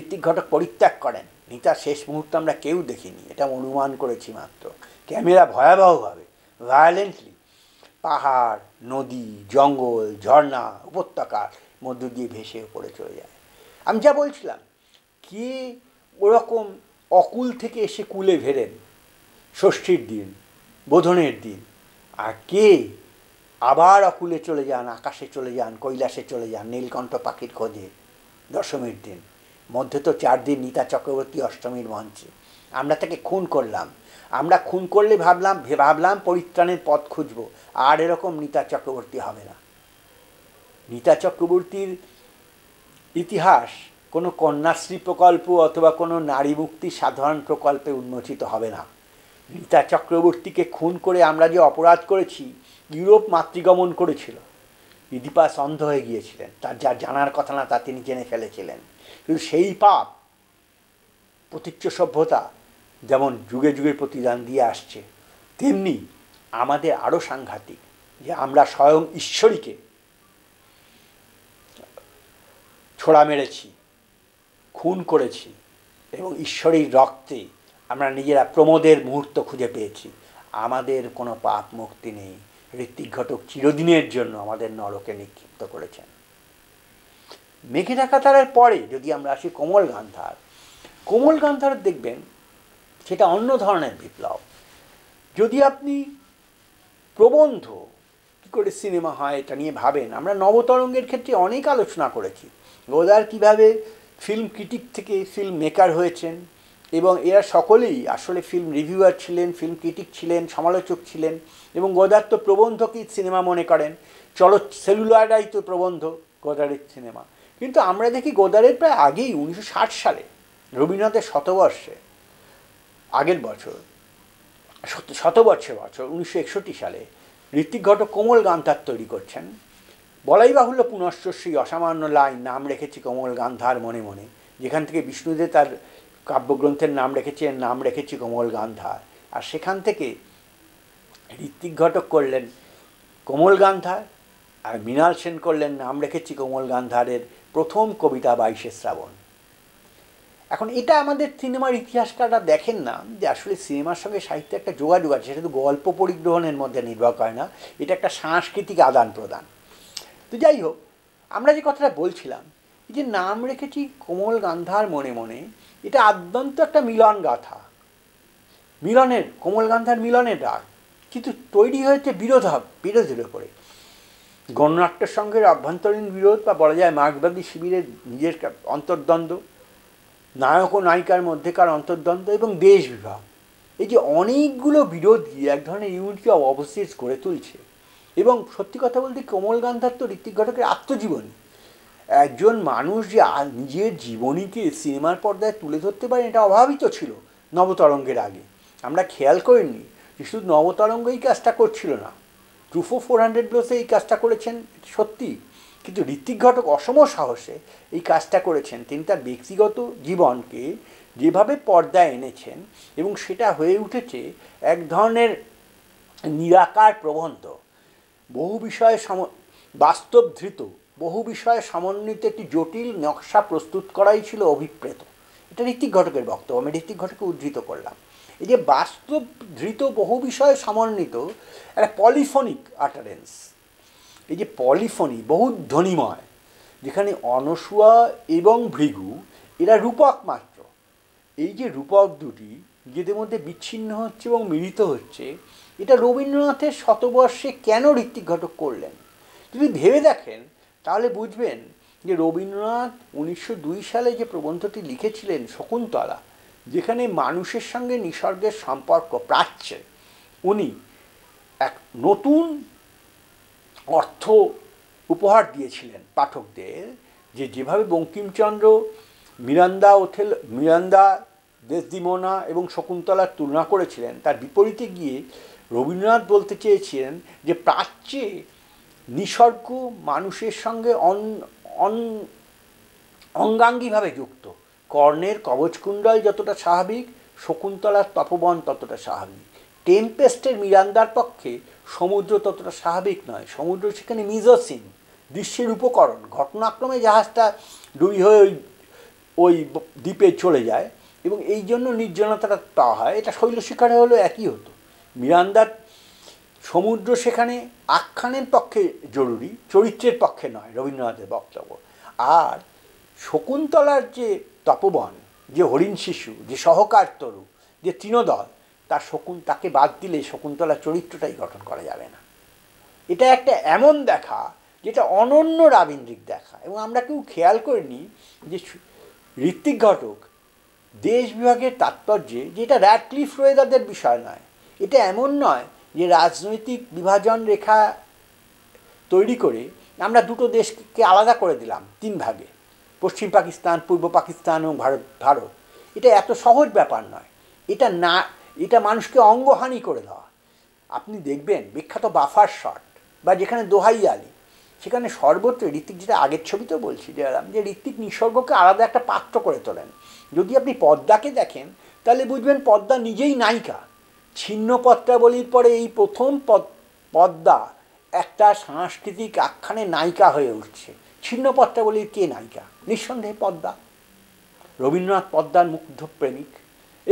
ঋত্বিক ঘটক পরিত্যাগ করেন রীতা শেষ মুহূর্তে আমরা কেউ দেখিনি এটা অনুমান করেছি মাত্র ক্যামেরা ভয়াবহভাবে ভায়োলেন্টলি পাহাড় নদী জঙ্গল ঝর্ণা উপত্যকার মধ্য দিয়ে ভেসে পড়ে চলে যায় আমি যা বলছিলাম কি ওরকম অকুল থেকে এসে কুলে ভেড়েন ষষ্ঠীর দিন বোধনের দিন আর কে আবার অকুলে চলে যান আকাশে চলে যান কৈলাসে চলে যান নীলকণ্ঠ পাখির খোঁজে দশমীর দিন মধ্যে তো চার দিন নিতা চক্রবর্তী অষ্টমীর মঞ্চে আমরা তাকে খুন করলাম আমরা খুন করলে ভাবলাম ভাবলাম পরিত্রাণের পথ খুঁজব আর এরকম নিতা চক্রবর্তী হবে না নিতা চক্রবর্তীর ইতিহাস কোনো কন্যাশ্রী প্রকল্প অথবা কোনো নারী মুক্তি সাধারণ প্রকল্পে উন্মোচিত হবে না রীতা চক্রবর্তীকে খুন করে আমরা যে অপরাধ করেছি ইউরোপ মাতৃগমন করেছিল ইদিপাস অন্ধ হয়ে গিয়েছিলেন তার যা জানার কথা না তা তিনি জেনে ফেলেছিলেন কিন্তু সেই পাপ প্রতীচ্য সভ্যতা যেমন যুগে যুগে প্রতিদান দিয়ে আসছে তেমনি আমাদের আরও সাংঘাতিক যে আমরা স্বয়ং ঈশ্বরীকে ছোড়া মেরেছি খুন করেছি এবং ঈশ্বরীর রক্তে আমরা নিজেরা প্রমোদের মুহূর্ত খুঁজে পেয়েছি আমাদের কোনো পাপ মুক্তি নেই ঋত্বিক ঘটক চিরদিনের জন্য আমাদের নরকে নিক্ষিপ্ত করেছেন মেঘে ঢাকা পরে যদি আমরা আসি কোমল গান্ধার কোমল গান্ধার দেখবেন সেটা অন্য ধরনের বিপ্লব যদি আপনি প্রবন্ধ কী করে সিনেমা হয় এটা নিয়ে ভাবেন আমরা নবতরঙ্গের ক্ষেত্রে অনেক আলোচনা করেছি গোদার কিভাবে ফিল্ম ক্রিটিক থেকে ফিল্ম মেকার হয়েছেন এবং এরা সকলেই আসলে ফিল্ম রিভিউয়ার ছিলেন ফিল্ম ক্রিটিক ছিলেন সমালোচক ছিলেন এবং গদার্থ তো প্রবন্ধকেই সিনেমা মনে করেন চল সেলুলারাই তো প্রবন্ধ গদারের সিনেমা কিন্তু আমরা দেখি গোদারের প্রায় আগেই উনিশশো সালে রবীন্দ্রনাথের শতবর্ষে আগের বছর শতবর্ষে বছর উনিশশো সালে ঋত্বিক ঘটক কোমল গান তার তৈরি করছেন বলাই বাহুল্য পুনশ্চ সেই অসামান্য লাইন নাম রেখেছি কমল গান্ধার মনে মনে যেখান থেকে বিষ্ণুদে তার কাব্যগ্রন্থের নাম রেখেছে নাম রেখেছি কমল গান্ধার আর সেখান থেকে ঋত্বিক ঘটক করলেন কোমল গান্ধার আর মৃণাল সেন করলেন নাম রেখেছি কোমল গান্ধারের প্রথম কবিতা বাইশে শ্রাবণ এখন এটা আমাদের সিনেমার ইতিহাসকাররা দেখেন না যে আসলে সিনেমার সঙ্গে সাহিত্যে একটা যোগাযোগ আছে সেটা তো গল্প পরিগ্রহণের মধ্যে নির্ভর করে না এটা একটা সাংস্কৃতিক আদান প্রদান তো যাই হোক আমরা যে কথাটা বলছিলাম যে নাম রেখেছি কোমল গান্ধার মনে মনে এটা আদ্যন্ত একটা মিলন গাথা মিলনের কোমল গান্ধার মিলনের ডাক কিন্তু তৈরি হয়েছে বিরোধ বিরোধের ওপরে গণনাট্য সংঘের অভ্যন্তরীণ বিরোধ বা বলা যায় মার্কবাদী শিবিরের নিজের অন্তর্দ্বন্দ্ব নায়ক ও নায়িকার মধ্যেকার অন্তর্দ্বন্দ্ব এবং দেশ বিভাগ এই যে অনেকগুলো বিরোধ এক ধরনের ইউনিটকে অবস্থিত করে তুলছে এবং সত্যি কথা বলতে কোমল গান্ধার তো ঋত্বিক ঘটকের আত্মজীবনী একজন মানুষ যে নিজের জীবনীকে সিনেমার পর্দায় তুলে ধরতে পারেন এটা অভাবিত ছিল নবতরঙ্গের আগে আমরা খেয়াল করিনি যে শুধু নবতরঙ্গ এই কাজটা করছিল না টুফো ফোর হান্ড্রেড ব্লোসে এই কাজটা করেছেন সত্যি কিন্তু ঋত্বিক ঘটক অসম সাহসে এই কাজটা করেছেন তিনি তার ব্যক্তিগত জীবনকে যেভাবে পর্দায় এনেছেন এবং সেটা হয়ে উঠেছে এক ধরনের নিরাকার প্রবন্ধ বহু বিষয়ে সম বাস্তব ধৃত বহু বিষয়ে সমন্বিত একটি জটিল নকশা প্রস্তুত করাই ছিল অভিপ্রেত এটা ঋত্বিক ঘটকের বক্তব্য আমি ঋত্বিক ঘটকে উদ্ধৃত করলাম এই যে বাস্তব ধৃত বহু বিষয়ে সমন্বিত একটা পলিফনিক আটারেন্স এই যে পলিফনি বহু ধ্বনিময় যেখানে অনসুয়া এবং ভৃগু এরা রূপক মাত্র এই যে রূপক দুটি নিজেদের মধ্যে বিচ্ছিন্ন হচ্ছে এবং মিলিত হচ্ছে এটা রবীন্দ্রনাথের শতবর্ষে কেন ঋত্বিক ঘটক করলেন যদি ভেবে দেখেন তাহলে বুঝবেন যে রবীন্দ্রনাথ উনিশশো সালে যে প্রবন্ধটি লিখেছিলেন শকুন্তলা যেখানে মানুষের সঙ্গে নিসর্গের সম্পর্ক প্রাচ্যে উনি এক নতুন অর্থ উপহার দিয়েছিলেন পাঠকদের যে যেভাবে Bankimchandra Miranda Othello Miranda Desdemona এবং শকুন্তলার তুলনা করেছিলেন তার বিপরীতে গিয়ে রবীন্দ্রনাথ বলতে চেয়েছিলেন যে প্রাচ্যে নিসর্গ মানুষের সঙ্গে অন অন অঙ্গাঙ্গিভাবে যুক্ত কর্ণের কবচকুণ্ডল যতটা স্বাভাবিক শকুন্তলার তপবন ততটা স্বাভাবিক টেম্পেস্টের মিরান্দার পক্ষে সমুদ্র ততটা স্বাভাবিক নয় সমুদ্র সেখানে মিজোসিন দৃশ্যের উপকরণ ঘটনাক্রমে জাহাজটা ডুবি হয়ে ওই ওই দ্বীপে চলে যায় এবং এই জন্য নির্জনতাটা পাওয়া হয় এটা শৈল শিকারে হলেও একই হতো মিরান্দার সমুদ্র সেখানে আখ্যানের পক্ষে জরুরি চরিত্রের পক্ষে নয় রবীন্দ্রনাথের বক্তব্য আর শকুন্তলার যে তপবন যে হরিণ শিশু যে সহকার তরু যে তৃণদল তার শকুন তাকে বাদ দিলে শকুন্তলার চরিত্রটাই গঠন করা যাবে না এটা একটা এমন দেখা যেটা অনন্য রাবীন্দ্রিক দেখা এবং আমরা কেউ খেয়াল করিনি যে ঋত্বিক ঘটক দেশ বিভাগের তাৎপর্যে যেটা র্যাডক্লিফ রোয়েদারদের বিষয় নয় এটা এমন নয় যে রাজনৈতিক বিভাজন রেখা তৈরি করে আমরা দুটো দেশকে আলাদা করে দিলাম তিন ভাগে পশ্চিম পাকিস্তান পূর্ব পাকিস্তান এবং ভারত ভারত এটা এত সহজ ব্যাপার নয় এটা না এটা মানুষকে অঙ্গহানি করে দেওয়া আপনি দেখবেন বিখ্যাত বাফার শট বা যেখানে দোহাই আলি সেখানে সর্বত্র ঋত্বিক যেটা আগের ছবিতেও বলছি জয়রাম যে ঋত্বিক নিসর্গকে আলাদা একটা পাত্র করে তোলেন যদি আপনি পদ্মাকে দেখেন তাহলে বুঝবেন পদ্মা নিজেই নায়িকা ছিন্ন পত্রাবলীর পরে এই প্রথম পদ পদ্মা একটা সাংস্কৃতিক আখ্যানে নায়িকা হয়ে উঠছে ছিন্নপত্রাবলীর কে নায়িকা নিঃসন্দেহে পদ্মা রবীন্দ্রনাথ পদ্মার মুগ্ধ প্রেমিক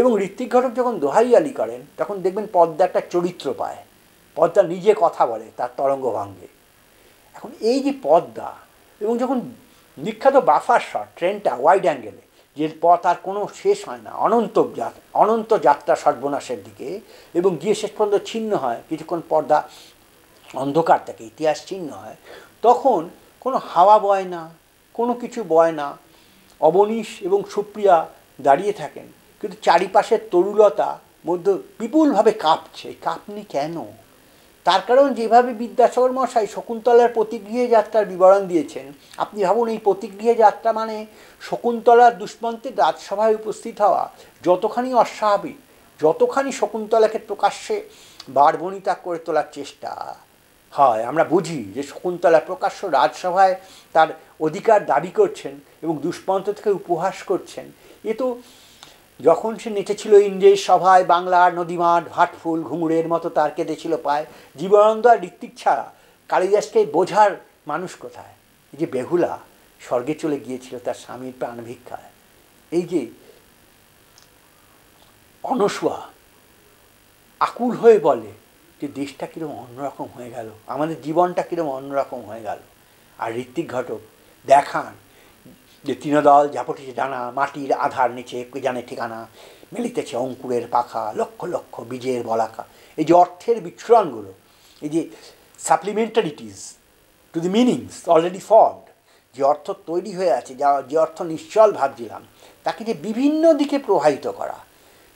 এবং ঋত্বিক ঘটক যখন দোহাইয়ালি করেন তখন দেখবেন পদ্মা একটা চরিত্র পায় পদ্মা নিজে কথা বলে তার তরঙ্গ ভাঙ্গে এখন এই যে পদ্মা এবং যখন বিখ্যাত বাফার শট ট্রেনটা ওয়াইড অ্যাঙ্গেলে যে পথ আর কোনো শেষ হয় না অনন্ত অনন্ত যাত্রা সর্বনাশের দিকে এবং গিয়ে শেষ পর্যন্ত ছিন্ন হয় কিছুক্ষণ পর্দা অন্ধকার থাকে ইতিহাস ছিন্ন হয় তখন কোনো হাওয়া বয় না কোনো কিছু বয় না অবনীশ এবং সুপ্রিয়া দাঁড়িয়ে থাকেন কিন্তু চারিপাশের তরুলতা মধ্যে বিপুলভাবে কাঁপছে কাঁপনি কেন তার কারণ যেভাবে বিদ্যাসাগর মশাই শকুন্তলার প্রতিগৃহে যাত্রার বিবরণ দিয়েছেন আপনি ভাবুন এই প্রতিক্রিয়া যাত্রা মানে শকুন্তলার দুষ্মন্তে রাজসভায় উপস্থিত হওয়া যতখানি অস্বাভাবিক যতখানি শকুন্তলাকে প্রকাশ্যে বারবণিতা করে তোলার চেষ্টা হয় আমরা বুঝি যে শকুন্তলা প্রকাশ্য রাজসভায় তার অধিকার দাবি করছেন এবং দুষ্পন্ত থেকে উপহাস করছেন এ তো যখন সে নেচেছিল ইন্দ্রের সভায় বাংলার নদীমাঠ ভাটফুল ঘুঙুরের মতো তার কেঁদেছিল পায় জীবনানন্দ আর ঋত্বিক ছাড়া কালিদাসকে বোঝার মানুষ কোথায় এই যে বেহুলা স্বর্গে চলে গিয়েছিল তার স্বামীর প্রাণ ভিক্ষায় এই যে অনসুয়া আকুল হয়ে বলে যে দেশটা কীরকম অন্যরকম হয়ে গেল আমাদের জীবনটা কীরকম অন্যরকম হয়ে গেল আর ঋত্বিক ঘটক দেখান যে তৃণদল ঝাপটিছে ডানা মাটির আধার নিচে জানে ঠিকানা মিলিতেছে অঙ্কুরের পাখা লক্ষ লক্ষ বীজের বলাকা এই যে অর্থের বিচ্ছুরণগুলো এই যে supplementarities to the meanings already formed যে অর্থ তৈরি হয়ে আছে যা যে অর্থ নিশ্চল ভাবছিলাম তাকে যে বিভিন্ন দিকে প্রবাহিত করা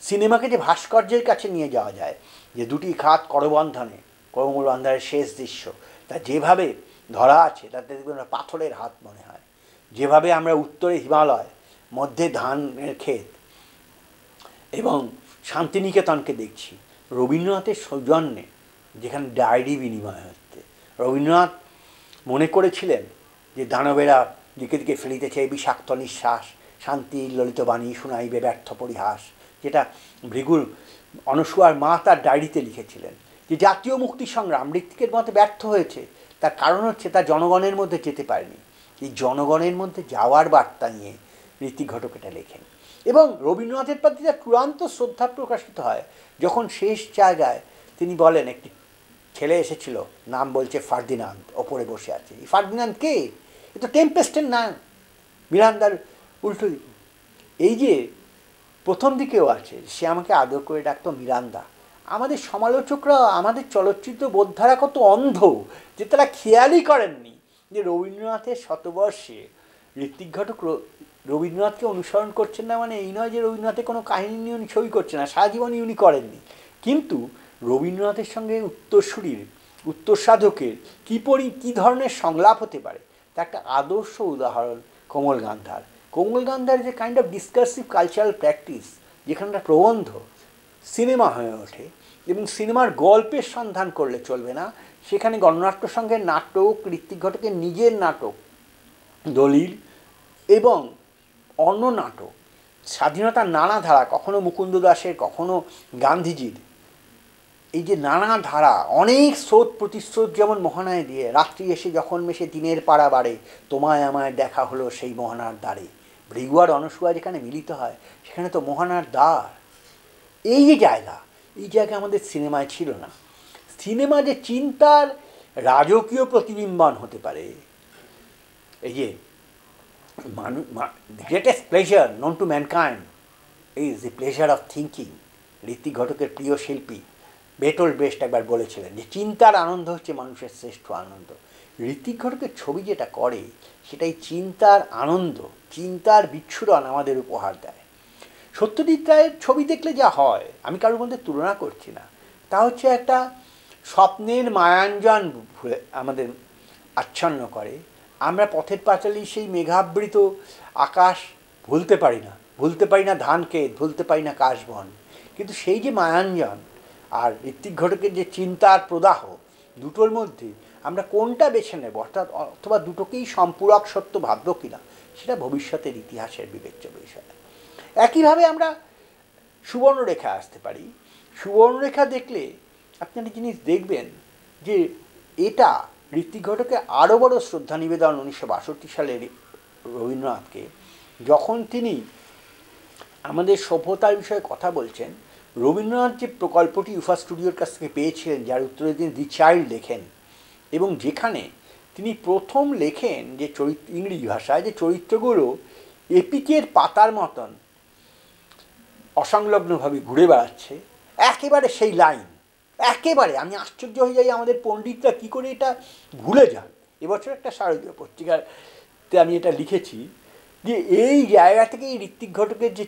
সিনেমাকে যে ভাস্কর্যের কাছে নিয়ে যাওয়া যায় যে দুটি খাত করবন্ধনে করমূল বন্ধনের শেষ দৃশ্য তা যেভাবে ধরা আছে তাতে দেখবেন পাথরের হাত মনে হয় যেভাবে আমরা উত্তরে হিমালয় মধ্যে ধানের ক্ষেত এবং শান্তিনিকেতনকে দেখছি রবীন্দ্রনাথের সৌজন্যে যেখানে ডায়েরি বিনিময় হচ্ছে রবীন্দ্রনাথ মনে করেছিলেন যে দানবেরা দিকে দিকে ফেলিতেছে বিষাক্ত নিঃশ্বাস শান্তি ললিত বাণী শুনাইবে ব্যর্থ পরিহাস যেটা ভৃগুর অনসুয়ার মা তার ডায়েরিতে লিখেছিলেন যে জাতীয় মুক্তি সংগ্রাম ঋত্বিকের মতে ব্যর্থ হয়েছে তার কারণ হচ্ছে তা জনগণের মধ্যে যেতে পারেনি এই জনগণের মধ্যে যাওয়ার বার্তা নিয়ে রীতি ঘটক এটা লেখেন এবং রবীন্দ্রনাথের প্রতি তার চূড়ান্ত শ্রদ্ধা প্রকাশিত হয় যখন শেষ জায়গায় তিনি বলেন একটি ছেলে এসেছিল নাম বলছে ফার্দিনান্দ ওপরে বসে আছে এই ফার্দিনান্দ কে এ তো টেম্পেস্টের নাম মিরান্দার উল্টো এই যে প্রথম দিকেও আছে সে আমাকে আদর করে ডাকতো মিরান্দা আমাদের সমালোচকরা আমাদের চলচ্চিত্র বোদ্ধারা কত অন্ধ যে তারা খেয়ালই করেননি যে রবীন্দ্রনাথের শতবর্ষে ঋত্বিক ঘটক রবীন্দ্রনাথকে অনুসরণ করছেন না মানে এই নয় যে রবীন্দ্রনাথের কোনো কাহিনী নিয়ে উনি ছবি করছেন না সারাজীবনই উনি করেননি কিন্তু রবীন্দ্রনাথের সঙ্গে উত্তরসূরির উত্তর সাধকের কী পরি কী ধরনের সংলাপ হতে পারে তা একটা আদর্শ উদাহরণ কোমল গান্ধার কোমল গান্ধার যে kind of discursive cultural practice যেখানটা প্রবন্ধ সিনেমা হয়ে ওঠে এবং সিনেমার গল্পের সন্ধান করলে চলবে না সেখানে গণনাট্য সঙ্গে নাটক ঋত্বিক ঘটকের নিজের নাটক দলিল এবং অন্য নাটক স্বাধীনতার নানা ধারা কখনো মুকুন্দ দাসের কখনো গান্ধীজির এই যে নানা ধারা অনেক স্রোত প্রতিশ্রোত যেমন মহানায় দিয়ে রাত্রি এসে যখন মেশে দিনের পাড়া বাড়ে তোমায় আমায় দেখা হলো সেই মহানার দ্বারে ভৃগু আর যেখানে মিলিত হয় সেখানে তো মহানার দ্বার এই যে জায়গা এই জায়গা আমাদের সিনেমায় ছিল না সিনেমা যে চিন্তার রাজকীয় প্রতিবিম্বান হতে পারে এই যে মানুষ greatest pleasure known to mankind is the pleasure of thinking রীতি ঘটকের প্রিয় শিল্পী বেটল বেস্ট একবার বলেছিলেন যে চিন্তার আনন্দ হচ্ছে মানুষের শ্রেষ্ঠ আনন্দ ঋতিক ঘটকের ছবি যেটা করে সেটাই চিন্তার আনন্দ চিন্তার বিচ্ছুরণ আমাদের উপহার দেয় সত্যজিৎ রায়ের ছবি দেখলে যা হয় আমি কারোর মধ্যে তুলনা করছি না তা হচ্ছে একটা স্বপ্নের মায়াঞ্জন আমাদের আচ্ছন্ন করে আমরা পথের পাঁচালি সেই মেঘাবৃত আকাশ ভুলতে পারি না ভুলতে পারি না ধানকে ভুলতে পারি না কাশবন কিন্তু সেই যে মায়াঞ্জন আর ঋত্বিক ঘটকের যে চিন্তার প্রদাহ দুটোর মধ্যে আমরা কোনটা বেছে নেব অর্থাৎ অথবা দুটোকেই সম্পূরক সত্য ভাবব কিনা সেটা ভবিষ্যতের ইতিহাসের বিবেচ্য বিষয় একইভাবে আমরা সুবর্ণরেখা আসতে পারি সুবর্ণরেখা দেখলে আপনি একটা জিনিস দেখবেন যে এটা ঋত্বিক ঘটকে আরও বড় শ্রদ্ধা নিবেদন উনিশশো বাষট্টি সালে রবীন্দ্রনাথকে যখন তিনি আমাদের সভ্যতার বিষয়ে কথা বলছেন রবীন্দ্রনাথ যে প্রকল্পটি ইউফা স্টুডিওর কাছ থেকে পেয়েছিলেন যার উত্তরে তিনি দি চাইল্ড লেখেন এবং যেখানে তিনি প্রথম লেখেন যে চরিত্র ইংরেজি ভাষায় যে চরিত্রগুলো এপিকের পাতার মতন অসংলগ্নভাবে ঘুরে বেড়াচ্ছে একেবারে সেই লাইন একেবারে আমি আশ্চর্য হয়ে যাই আমাদের পণ্ডিতরা কি করে এটা ভুলে যান এবছর একটা শারদীয় পত্রিকাতে আমি এটা লিখেছি যে এই জায়গা থেকে এই ঋত্বিক ঘটকের যে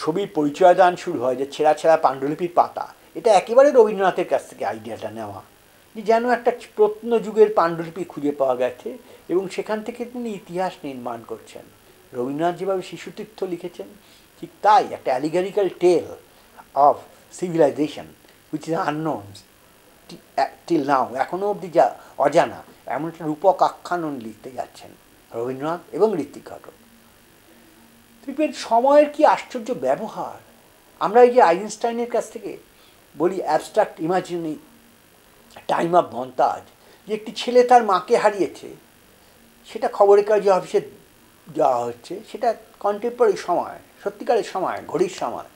ছবির পরিচয় দান শুরু হয় যে ছেঁড়া ছেঁড়া পাণ্ডুলিপির পাতা এটা একেবারে রবীন্দ্রনাথের কাছ থেকে আইডিয়াটা নেওয়া যে যেন একটা প্রত্নযুগের পাণ্ডুলিপি খুঁজে পাওয়া গেছে এবং সেখান থেকে তিনি ইতিহাস নির্মাণ করছেন রবীন্দ্রনাথ যেভাবে শিশুতীর্থ লিখেছেন ঠিক তাই একটা allegorical tale of civilisation which is unknowns till now এখনও অবধি যা অজানা এমন একটা রূপক আখ্যানন লিখতে যাচ্ছেন রবীন্দ্রনাথ এবং ঋত্বিক ঘটক সময়ের কি আশ্চর্য ব্যবহার আমরা এই যে আইনস্টাইনের কাছ থেকে বলি abstract imaginary time of montage যে একটি ছেলে তার মাকে হারিয়েছে সেটা খবরের কাজে অফিসে দেওয়া হচ্ছে সেটা কন্টেম্পোরারি সময় সত্যিকারের সময় ঘড়ির সময়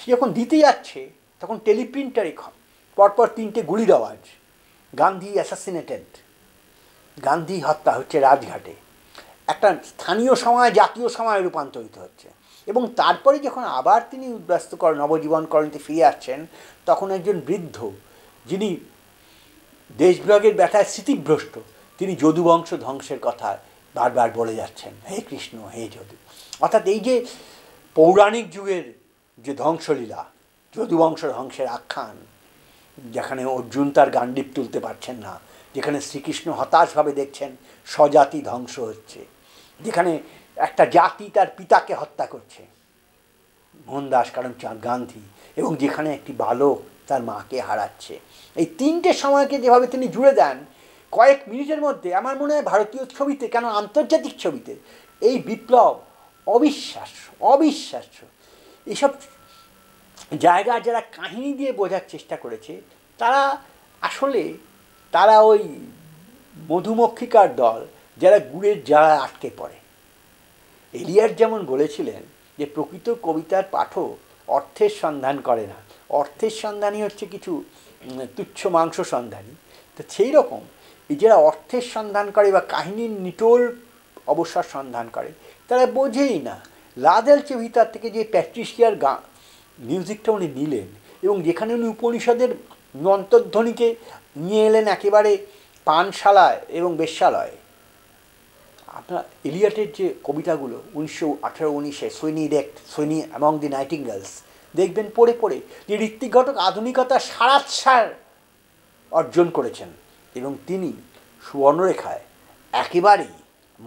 সে যখন দিতে যাচ্ছে তখন টেলিপ্রিন্টারে পরপর তিনটে গুলির আওয়াজ গান্ধী অ্যাসাসিনেটেড গান্ধী হত্যা হচ্ছে রাজঘাটে একটা স্থানীয় সময় জাতীয় সময় রূপান্তরিত হচ্ছে এবং তারপরে যখন আবার তিনি উদ্বাস্ত করেন করণতে ফিরে আসছেন তখন একজন বৃদ্ধ যিনি দেশবিভাগের ব্যথায় স্মৃতিভ্রষ্ট তিনি যদুবংশ ধ্বংসের কথা বারবার বলে যাচ্ছেন হে কৃষ্ণ হে যদু অর্থাৎ এই যে পৌরাণিক যুগের যে ধ্বংসলীলা যদুবংশ ধ্বংসের আখ্যান যেখানে অর্জুন তার গান্ডিপ তুলতে পারছেন না যেখানে শ্রীকৃষ্ণ হতাশভাবে দেখছেন স্বজাতি ধ্বংস হচ্ছে যেখানে একটা জাতি তার পিতাকে হত্যা করছে মোহনদাস করমচাঁদ গান্ধী এবং যেখানে একটি বালক তার মাকে হারাচ্ছে এই তিনটে সময়কে যেভাবে তিনি জুড়ে দেন কয়েক মিনিটের মধ্যে আমার মনে হয় ভারতীয় ছবিতে কেন আন্তর্জাতিক ছবিতে এই বিপ্লব অবিশ্বাস্য অবিশ্বাস্য এসব জায়গা যারা কাহিনী দিয়ে বোঝার চেষ্টা করেছে তারা আসলে তারা ওই মধুমক্ষিকার দল যারা গুড়ের জ্বালা আটকে পড়ে এলিয়ার যেমন বলেছিলেন যে প্রকৃত কবিতার পাঠক অর্থের সন্ধান করে না অর্থের সন্ধানই হচ্ছে কিছু তুচ্ছ মাংস সন্ধানী তো সেই রকম যারা অর্থের সন্ধান করে বা কাহিনীর নিটোল অবসর সন্ধান করে তারা বোঝেই না লাদেলচে ভিতার থেকে যে প্যাট্রিশিয়ার গা মিউজিকটা উনি নিলেন এবং যেখানে উনি উপনিষদের অন্তর্ধ্বনিকে নিয়ে এলেন একেবারে পানশালায় এবং বেশ্যালয় আপনার এলিয়াটের যে কবিতাগুলো উনিশশো আঠেরো উনিশে সৈনি রেক্ট সৈনি অ্যামং দি গার্লস দেখবেন পড়ে পড়ে যে ঋত্বিক ঘটক আধুনিকতা সারাৎসার অর্জন করেছেন এবং তিনি সুবর্ণরেখায় একেবারেই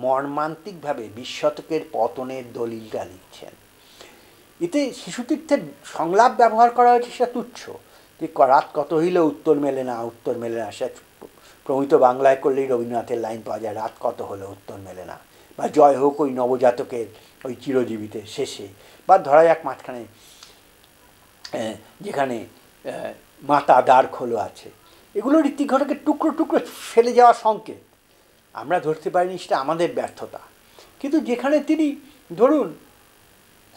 মর্মান্তিকভাবে বিশ শতকের পতনের দলিলটা লিখছেন এতে শিশুতীর্থের সংলাপ ব্যবহার করা হয়েছে সেটা তুচ্ছ যে রাত কত হইলে উত্তর মেলে না উত্তর মেলে না সে প্রমিত বাংলায় করলেই রবীন্দ্রনাথের লাইন পাওয়া যায় রাত কত হলে উত্তর মেলে না বা জয় হোক ওই নবজাতকের ওই চিরজীবিতের শেষে বা ধরা যাক মাঝখানে যেখানে মাতা দ্বার খোলো আছে এগুলো ঋত্বিক ঘটকের টুকরো টুকরো ফেলে যাওয়া সংকেত আমরা ধরতে পারিনি সেটা আমাদের ব্যর্থতা কিন্তু যেখানে তিনি ধরুন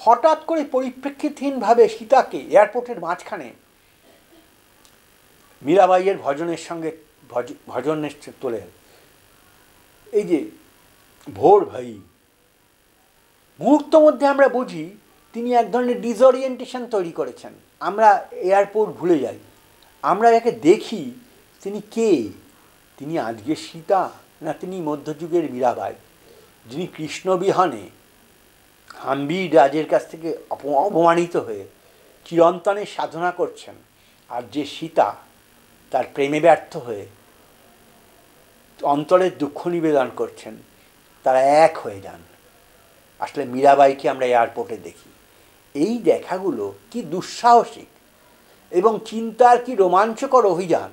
হঠাৎ করে পরিপ্রেক্ষিতহীনভাবে সীতাকে এয়ারপোর্টের মাঝখানে মীরাবাইয়ের ভজনের সঙ্গে ভজ ভজনের তোলেন এই যে ভোর ভাই মুহূর্ত মধ্যে আমরা বুঝি তিনি এক ধরনের ডিসওরিয়েন্টেশন তৈরি করেছেন আমরা এয়ারপোর্ট ভুলে যাই আমরা যাকে দেখি তিনি কে তিনি আজকে সীতা না তিনি মধ্যযুগের মীরাবাই যিনি কৃষ্ণবিহানে হাম্বি রাজের কাছ থেকে অপমানিত হয়ে চিরন্তনে সাধনা করছেন আর যে সীতা তার প্রেমে ব্যর্থ হয়ে অন্তরের দুঃখ নিবেদন করছেন তারা এক হয়ে যান আসলে মীরাবাইকে আমরা এয়ারপোর্টে দেখি এই দেখাগুলো কি দুঃসাহসিক এবং চিন্তার কি রোমাঞ্চকর অভিযান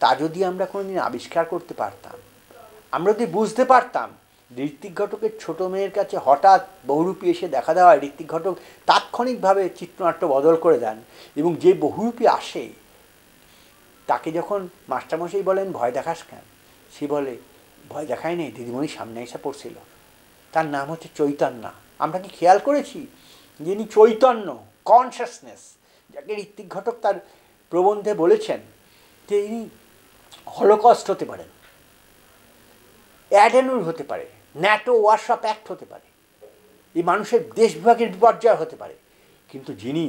তা যদি আমরা কোনোদিন আবিষ্কার করতে পারতাম আমরা যদি বুঝতে পারতাম ঋত্বিক ঘটকের ছোট মেয়ের কাছে হঠাৎ বহুরূপী এসে দেখা দেওয়া ঋত্বিক ঘটক তাৎক্ষণিকভাবে চিত্রনাট্য বদল করে দেন এবং যে বহুরূপী আসে তাকে যখন মাস্টারমশাই বলেন ভয় দেখাস কেন সে বলে ভয় দেখায় নেই দিদিমণি সামনে এসে পড়ছিল তার নাম হচ্ছে চৈতন্য আমরা কি খেয়াল করেছি যিনি চৈতন্য কনসাসনেস যাকে ঋত্বিক ঘটক তার প্রবন্ধে বলেছেন যে ইনি হলকষ্ট হতে পারেন অ্যাডেনুর হতে পারে ন্যাটো ওয়ার্কশপ অ্যাক্ট হতে পারে এই মানুষের দেশ বিভাগের বিপর্যয় হতে পারে কিন্তু যিনি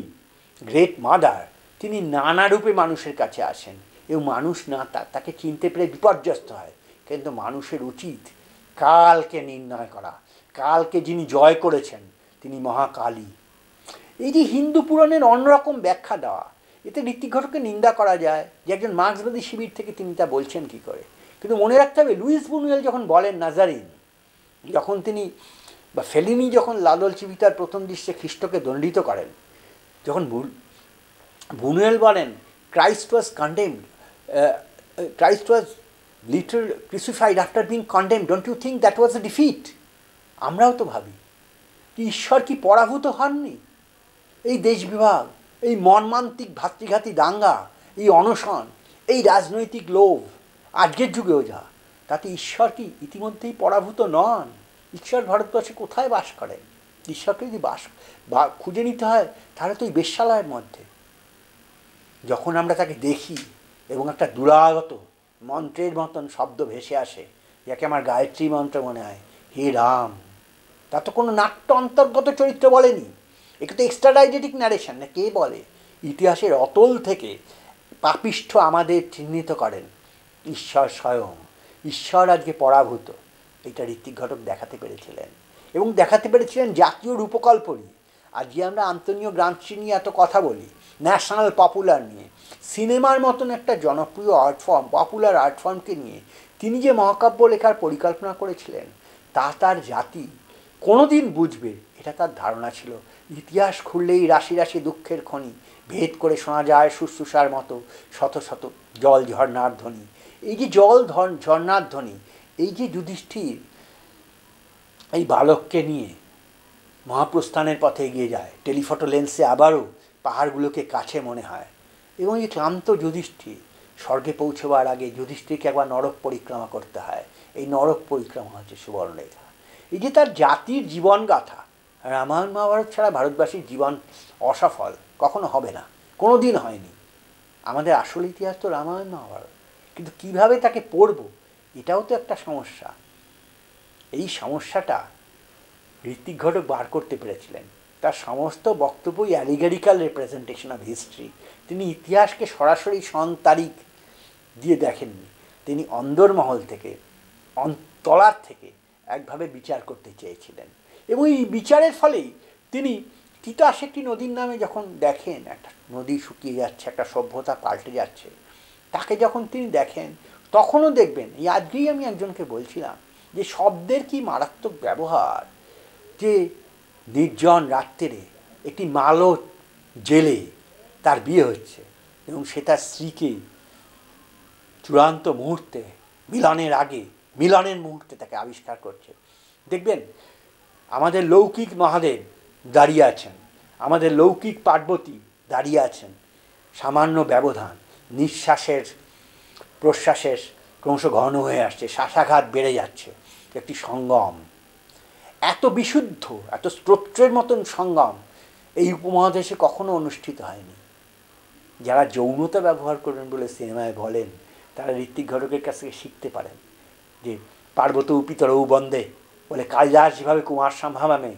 গ্রেট মাদার তিনি নানারূপে মানুষের কাছে আসেন এবং মানুষ না তাকে চিনতে পেরে বিপর্যস্ত হয় কিন্তু মানুষের উচিত কালকে নির্ণয় করা কালকে যিনি জয় করেছেন তিনি মহাকালী এই যে হিন্দু পুরাণের অন্যরকম ব্যাখ্যা দেওয়া এতে ঋত্বিক ঘটকে নিন্দা করা যায় যে একজন মার্ক্সবাদী শিবির থেকে তিনি তা বলছেন কি করে কিন্তু মনে রাখতে হবে লুইস বুনুয়েল যখন বলেন নাজারিন যখন তিনি বা ফেলিনি যখন লালল চিবিতার প্রথম দৃশ্যে খ্রিস্টকে দণ্ডিত করেন যখন বুনুয়েল বলেন Christ was condemned Christ was later crucified after being condemn don't you think that was a defeat আমরাও তো ভাবি কি ঈশ্বর কি পরাভূত হননি এই দেশ বিভাগ এই মর্মান্তিক ভাতৃঘাতী দাঙ্গা এই অনশন এই রাজনৈতিক লোভ আজকের যুগেও যা তাতে ঈশ্বর কি ইতিমধ্যেই পরাভূত নন ঈশ্বর ভারতবর্ষে কোথায় বাস করেন ঈশ্বরকে যদি বাস খুঁজে নিতে হয় তাহলে তো ওই বেশালয়ের মধ্যে যখন আমরা তাকে দেখি এবং একটা দুরাগত মন্ত্রের মতন শব্দ ভেসে আসে যাকে আমার গায়ত্রী মন্ত্র মনে হয় হে রাম তা তো কোনো নাট্য অন্তর্গত চরিত্র বলেনি একে তো এক্সট্রাডাইডেটিক ন্যারেশন না কে বলে ইতিহাসের অতল থেকে পাপিষ্ঠ আমাদের চিহ্নিত করেন ঈশ্বর স্বয়ং ঈশ্বর আজকে পরাভূত এটা ঋত্বিক ঘটক দেখাতে পেরেছিলেন এবং দেখাতে পেরেছিলেন জাতীয় রূপকল্প নিয়ে আজকে আমরা আন্তনীয় গ্রান্থি নিয়ে এত কথা বলি ন্যাশনাল পপুলার নিয়ে সিনেমার মতন একটা জনপ্রিয় আর্ট ফর্ম পপুলার আর্ট ফর্মকে নিয়ে তিনি যে মহাকাব্য লেখার পরিকল্পনা করেছিলেন তা তার জাতি কোনোদিন বুঝবে এটা তার ধারণা ছিল ইতিহাস খুললেই রাশি রাশি দুঃখের খনি ভেদ করে শোনা যায় শুশ্রূষার মতো শত শত জল ঝর্নার ধ্বনি এই যে জল ধন ঝর্ণার ধ্বনি এই যে যুধিষ্ঠির এই বালককে নিয়ে মহাপ্রস্থানের পথে এগিয়ে যায় টেলিফটো লেন্সে আবারও পাহাড়গুলোকে কাছে মনে হয় এবং এই ক্লান্ত যুধিষ্ঠির স্বর্গে পৌঁছবার আগে যুধিষ্ঠিরকে একবার নরক পরিক্রমা করতে হয় এই নরক পরিক্রমা হচ্ছে সুবর্ণরেখা এই যে তার জাতির গাথা রামায়ণ মহাভারত ছাড়া ভারতবাসীর জীবন অসফল কখনো হবে না কোনো দিন হয়নি আমাদের আসল ইতিহাস তো রামায়ণ মহাভারত কিন্তু কিভাবে তাকে পড়ব এটাও তো একটা সমস্যা এই সমস্যাটা ঋত্বিক ঘটক বার করতে পেরেছিলেন তার সমস্ত বক্তব্যই অ্যালিগারিক্যাল রিপ্রেজেন্টেশন অফ হিস্ট্রি তিনি ইতিহাসকে সরাসরি সন তারিখ দিয়ে দেখেননি তিনি অন্দরমহল থেকে তলার থেকে একভাবে বিচার করতে চেয়েছিলেন এবং এই বিচারের ফলেই তিনি তিতাস একটি নদীর নামে যখন দেখেন একটা নদী শুকিয়ে যাচ্ছে একটা সভ্যতা পাল্টে যাচ্ছে তাকে যখন তিনি দেখেন তখনও দেখবেন এই আজকেই আমি একজনকে বলছিলাম যে শব্দের কি মারাত্মক ব্যবহার যে নির্জন রাত্রে একটি মালত জেলে তার বিয়ে হচ্ছে এবং সে তার স্ত্রীকে চূড়ান্ত মুহূর্তে মিলনের আগে মিলনের মুহূর্তে তাকে আবিষ্কার করছে দেখবেন আমাদের লৌকিক মহাদেব দাঁড়িয়ে আছেন আমাদের লৌকিক পার্বতী দাঁড়িয়ে আছেন সামান্য ব্যবধান নিঃশ্বাসের প্রশ্বাসের ক্রমশ ঘন হয়ে আসছে শ্বাসাঘাত বেড়ে যাচ্ছে একটি সঙ্গম এত বিশুদ্ধ এত স্তোত্রের মতন সঙ্গম এই উপমহাদেশে কখনো অনুষ্ঠিত হয়নি যারা যৌনতা ব্যবহার করবেন বলে সিনেমায় বলেন তারা ঋত্বিক ঘটকের কাছ থেকে শিখতে পারেন যে পার্বত উপিতরৌ বন্দে বলে কালিদাস যেভাবে কুমার সম্ভাবনা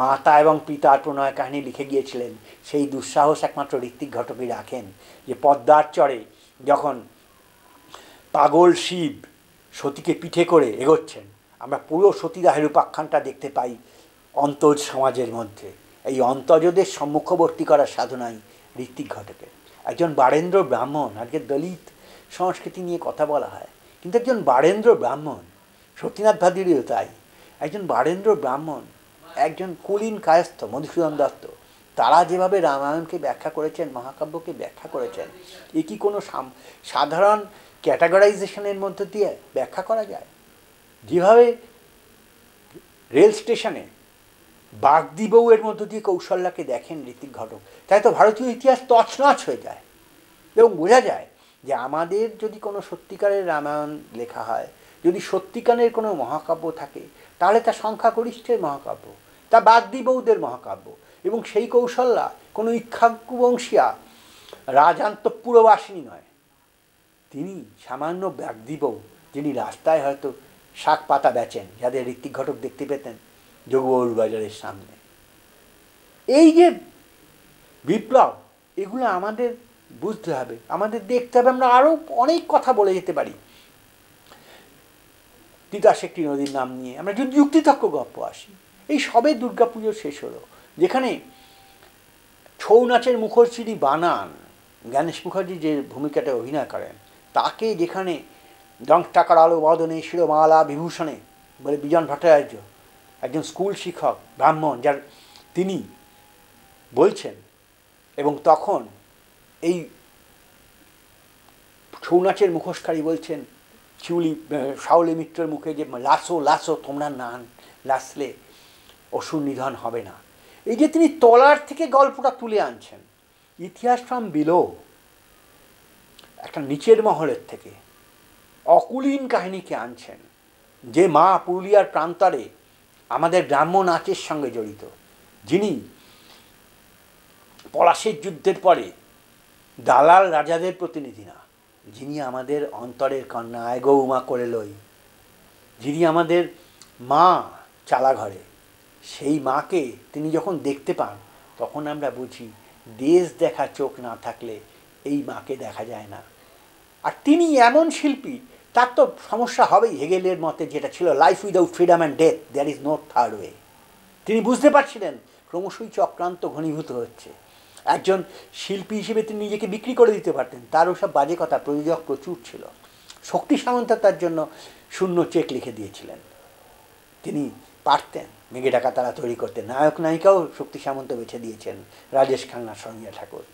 মাতা এবং পিতার প্রণয় কাহিনী লিখে গিয়েছিলেন সেই দুঃসাহস একমাত্র ঋত্বিক ঘটকই রাখেন যে পদ্মার চরে যখন পাগল শিব সতীকে পিঠে করে এগোচ্ছেন আমরা পুরো সতীদাহের উপাখ্যানটা দেখতে পাই অন্তজ সমাজের মধ্যে এই অন্তজদের সম্মুখবর্তী করার সাধনাই ঋত্বিক ঘটকের একজন বারেন্দ্র ব্রাহ্মণ আজকে দলিত সংস্কৃতি নিয়ে কথা বলা হয় কিন্তু একজন বারেন্দ্র ব্রাহ্মণ সতীনাথ ভাদুরীও তাই একজন বারেন্দ্র ব্রাহ্মণ একজন কুলীন কায়স্থ মধুসূদন দত্ত তারা যেভাবে রামায়ণকে ব্যাখ্যা করেছেন মহাকাব্যকে ব্যাখ্যা করেছেন এ কি কোনো সাধারণ ক্যাটাগরাইজেশনের মধ্য দিয়ে ব্যাখ্যা করা যায় যেভাবে রেল স্টেশনে বাগদি বউয়ের মধ্য দিয়ে কৌশল্যাকে দেখেন ঋতিক ঘটক তাই তো ভারতীয় ইতিহাস তছনছ হয়ে যায় এবং বোঝা যায় যে আমাদের যদি কোনো সত্যিকারের রামায়ণ লেখা হয় যদি সত্যিকারের কোনো মহাকাব্য থাকে তাহলে তা সংখ্যাগরিষ্ঠের মহাকাব্য তা বাগদি বৌদের মহাকাব্য এবং সেই কৌশল্যা কোনো রাজান্ত রাজান্তপুরবাসিনী নয় তিনি সামান্য ব্যাগদি বউ যিনি রাস্তায় হয়তো শাক পাতা বেচেন যাদের ঋত্বিক ঘটক দেখতে পেতেন যোগবৌর বাজারের সামনে এই যে বিপ্লব এগুলো আমাদের বুঝতে হবে আমাদের দেখতে হবে আমরা আরও অনেক কথা বলে যেতে পারি তিতাস একটি নদীর নাম নিয়ে আমরা যদি যুক্তিতক্ষ গল্প আসি এই সবে পুজো শেষ হলো যেখানে ছৌ নাচের মুখর যিনি বানান জ্ঞানেশ মুখার্জি যে ভূমিকাটা অভিনয় করেন তাকে যেখানে টাকার আলো বদনে শিরোমালা বিভূষণে বলে বিজন ভট্টাচার্য একজন স্কুল শিক্ষক ব্রাহ্মণ যার তিনি বলছেন এবং তখন এই ছৌ নাচের মুখোশকারী বলছেন শিউলি শাওলি মিত্রের মুখে যে লাসো লাসো তোমরা নান লাসলে অসুর নিধন হবে না এই যে তিনি তলার থেকে গল্পটা তুলে আনছেন ইতিহাস ফ্রাম বিলো একটা নিচের মহলের থেকে অকুলীন কাহিনীকে আনছেন যে মা পুরুলিয়ার প্রান্তরে আমাদের গ্রাম্য নাচের সঙ্গে জড়িত যিনি পলাশের যুদ্ধের পরে দালাল রাজাদের প্রতিনিধি না যিনি আমাদের অন্তরের কন্যা আয় গৌমা করে লই যিনি আমাদের মা চালাঘরে সেই মাকে তিনি যখন দেখতে পান তখন আমরা বুঝি দেশ দেখা চোখ না থাকলে এই মাকে দেখা যায় না আর তিনি এমন শিল্পী তার তো সমস্যা হবেই হেগেলের মতে যেটা ছিল life without freedom and death there is no third way তিনি বুঝতে পারছিলেন ক্রমশই চক্রান্ত ঘনীভূত হচ্ছে একজন শিল্পী হিসেবে তিনি নিজেকে বিক্রি করে দিতে পারতেন তার ওসব বাজে কথা প্রযোজক প্রচুর ছিল শক্তি সামন্ত তার জন্য শূন্য চেক লিখে দিয়েছিলেন তিনি পারতেন মেঘে ডাকা তারা তৈরি করতেন নায়ক নায়িকাও শক্তি সামন্ত বেছে দিয়েছেন রাজেশ খান্না সঙ্গিয়া ঠাকুর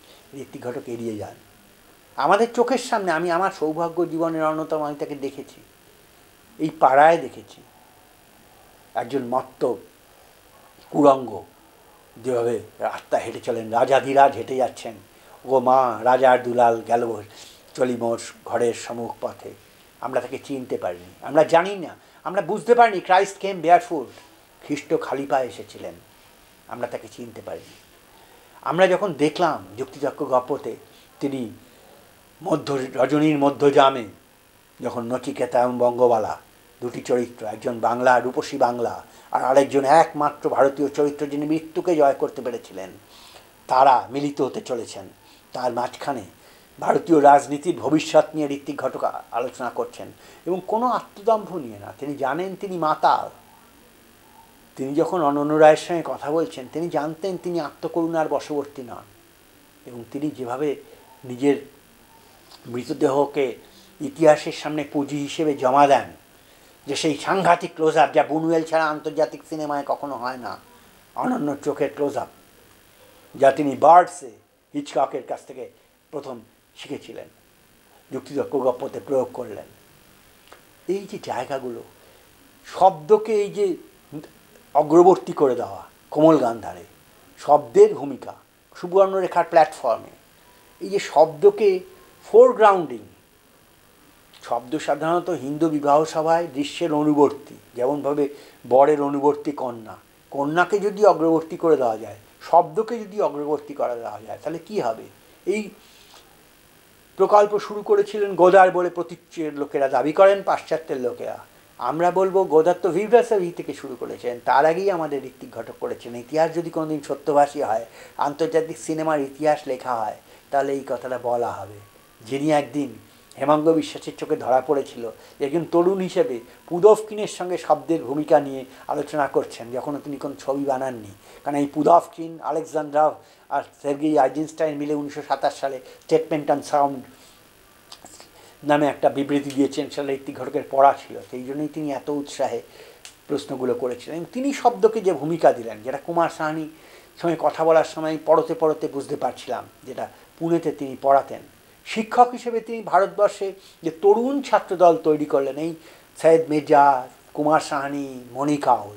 ঋত্বিক ঘটক এড়িয়ে যান আমাদের চোখের সামনে আমি আমার সৌভাগ্য জীবনের অন্যতম আমি তাকে দেখেছি এই পাড়ায় দেখেছি একজন মত্ত কুরঙ্গ যেভাবে রাস্তা হেঁটে চলেন রাজাধিরাজ হেঁটে যাচ্ছেন ও মা রাজার দুলাল গেল চলিমোষ ঘরের সম্মুখ পথে আমরা তাকে চিনতে পারিনি আমরা জানি না আমরা বুঝতে পারিনি ক্রাইস্ট কেম বেয়ারফুট খ্রিস্ট খালি পায়ে এসেছিলেন আমরা তাকে চিনতে পারিনি আমরা যখন দেখলাম যুক্তিযজ্ঞ গপতে তিনি মধ্য রজনীর মধ্য জামে যখন নচিকেতা এবং বঙ্গবালা দুটি চরিত্র একজন বাংলা রূপসী বাংলা আর আরেকজন একমাত্র ভারতীয় চরিত্র যিনি মৃত্যুকে জয় করতে পেরেছিলেন তারা মিলিত হতে চলেছেন তার মাঝখানে ভারতীয় রাজনীতির ভবিষ্যৎ নিয়ে ঋত্বিক ঘটক আলোচনা করছেন এবং কোনো আত্মদম্ভ নিয়ে না তিনি জানেন তিনি মাতাল তিনি যখন অনন্য রায়ের সঙ্গে কথা বলছেন তিনি জানতেন তিনি আত্মকরুণার বশবর্তী নন এবং তিনি যেভাবে নিজের মৃতদেহকে ইতিহাসের সামনে পুঁজি হিসেবে জমা দেন যে সেই সাংঘাতিক ক্লোজ আপ যা বুনুয়েল ছাড়া আন্তর্জাতিক সিনেমায় কখনো হয় না অনন্য চোখের ক্লোজ আপ যা তিনি বার্ডসে হিচকাকের কাছ থেকে প্রথম শিখেছিলেন যুক্তিতর্ক গপ্পতে প্রয়োগ করলেন এই যে জায়গাগুলো শব্দকে এই যে অগ্রবর্তী করে দেওয়া কোমল গান্ধারে শব্দের ভূমিকা সুবর্ণরেখার প্ল্যাটফর্মে এই যে শব্দকে ফোরগ্রাউন্ডিং শব্দ সাধারণত হিন্দু বিবাহ সভায় দৃশ্যের অনুবর্তী যেমনভাবে বরের অনুবর্তী কন্যা কন্যাকে যদি অগ্রবর্তী করে দেওয়া যায় শব্দকে যদি অগ্রবর্তী করা দেওয়া যায় তাহলে কি হবে এই প্রকল্প শুরু করেছিলেন গোদার বলে প্রতীচ্যের লোকেরা দাবি করেন পাশ্চাত্যের লোকেরা আমরা বলবো গোদার তো ভিভ্রাসাভি থেকে শুরু করেছেন তার আগেই আমাদের ঋত্বিক ঘটক করেছেন ইতিহাস যদি কোনোদিন সত্যভাষী হয় আন্তর্জাতিক সিনেমার ইতিহাস লেখা হয় তাহলে এই কথাটা বলা হবে যিনি একদিন হেমাঙ্গ বিশ্বাসের চোখে ধরা পড়েছিল যে একজন তরুণ হিসেবে পুদফকিনের সঙ্গে শব্দের ভূমিকা নিয়ে আলোচনা করছেন যখনও তিনি কোনো ছবি বানাননি কারণ এই পুদফকিন আলেকজান্ড্রাভ আর সের্গি আইজেনস্টাইন মিলে উনিশশো সালে স্টেটমেন্ট অন সাউন্ড নামে একটা বিবৃতি দিয়েছেন সেটা একটি ঘটকের পড়া ছিল সেই জন্যই তিনি এত উৎসাহে প্রশ্নগুলো করেছিলেন এবং তিনি শব্দকে যে ভূমিকা দিলেন যেটা কুমার সাহানি সঙ্গে কথা বলার সময় পড়তে পড়তে বুঝতে পারছিলাম যেটা পুনেতে তিনি পড়াতেন শিক্ষক হিসেবে তিনি ভারতবর্ষে যে তরুণ ছাত্রদল তৈরি করলেন এই সৈয়দ মির্জা কুমার সাহানি মণি কাউল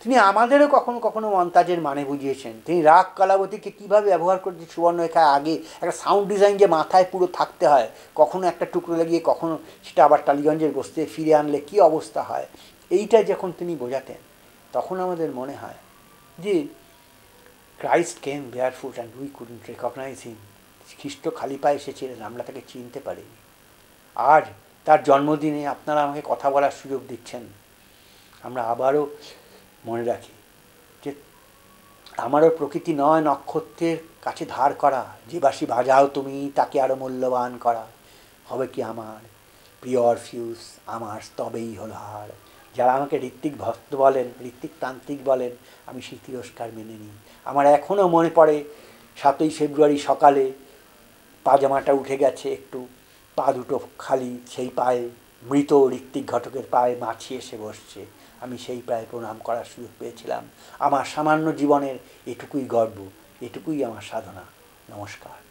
তিনি আমাদেরও কখনো কখনো মন্তাজের মানে বুঝিয়েছেন তিনি রাগ কলাবতীকে কীভাবে ব্যবহার করতে সুবর্ণরেখায় আগে একটা সাউন্ড ডিজাইন যে মাথায় পুরো থাকতে হয় কখনো একটা টুকরো লাগিয়ে কখনো সেটা আবার টালিগঞ্জের বসতে ফিরে আনলে কী অবস্থা হয় এইটা যখন তিনি বোঝাতেন তখন আমাদের মনে হয় যে কেন came foot and we couldn't recognise him খ্রিস্ট খালি পায়ে এসেছিলেন আমরা তাকে চিনতে পারিনি আজ তার জন্মদিনে আপনারা আমাকে কথা বলার সুযোগ দিচ্ছেন আমরা আবারও মনে রাখি যে আমারও প্রকৃতি নয় নক্ষত্রের কাছে ধার করা যে বাসি বাজাও তুমি তাকে আরও মূল্যবান করা হবে কি আমার পিওর ফিউজ আমার তবেই হল হার যারা আমাকে ঋত্বিক ভক্ত বলেন ঋত্বিক তান্ত্রিক বলেন আমি সেই তিরস্কার মেনে নিই আমার এখনও মনে পড়ে সাতই ফেব্রুয়ারি সকালে পাজামাটা উঠে গেছে একটু পা দুটো খালি সেই পায়ে মৃত ঋত্বিক ঘটকের পায়ে মাছি এসে বসছে আমি সেই পায়ে প্রণাম করার সুযোগ পেয়েছিলাম আমার সামান্য জীবনের এটুকুই গর্ব এটুকুই আমার সাধনা নমস্কার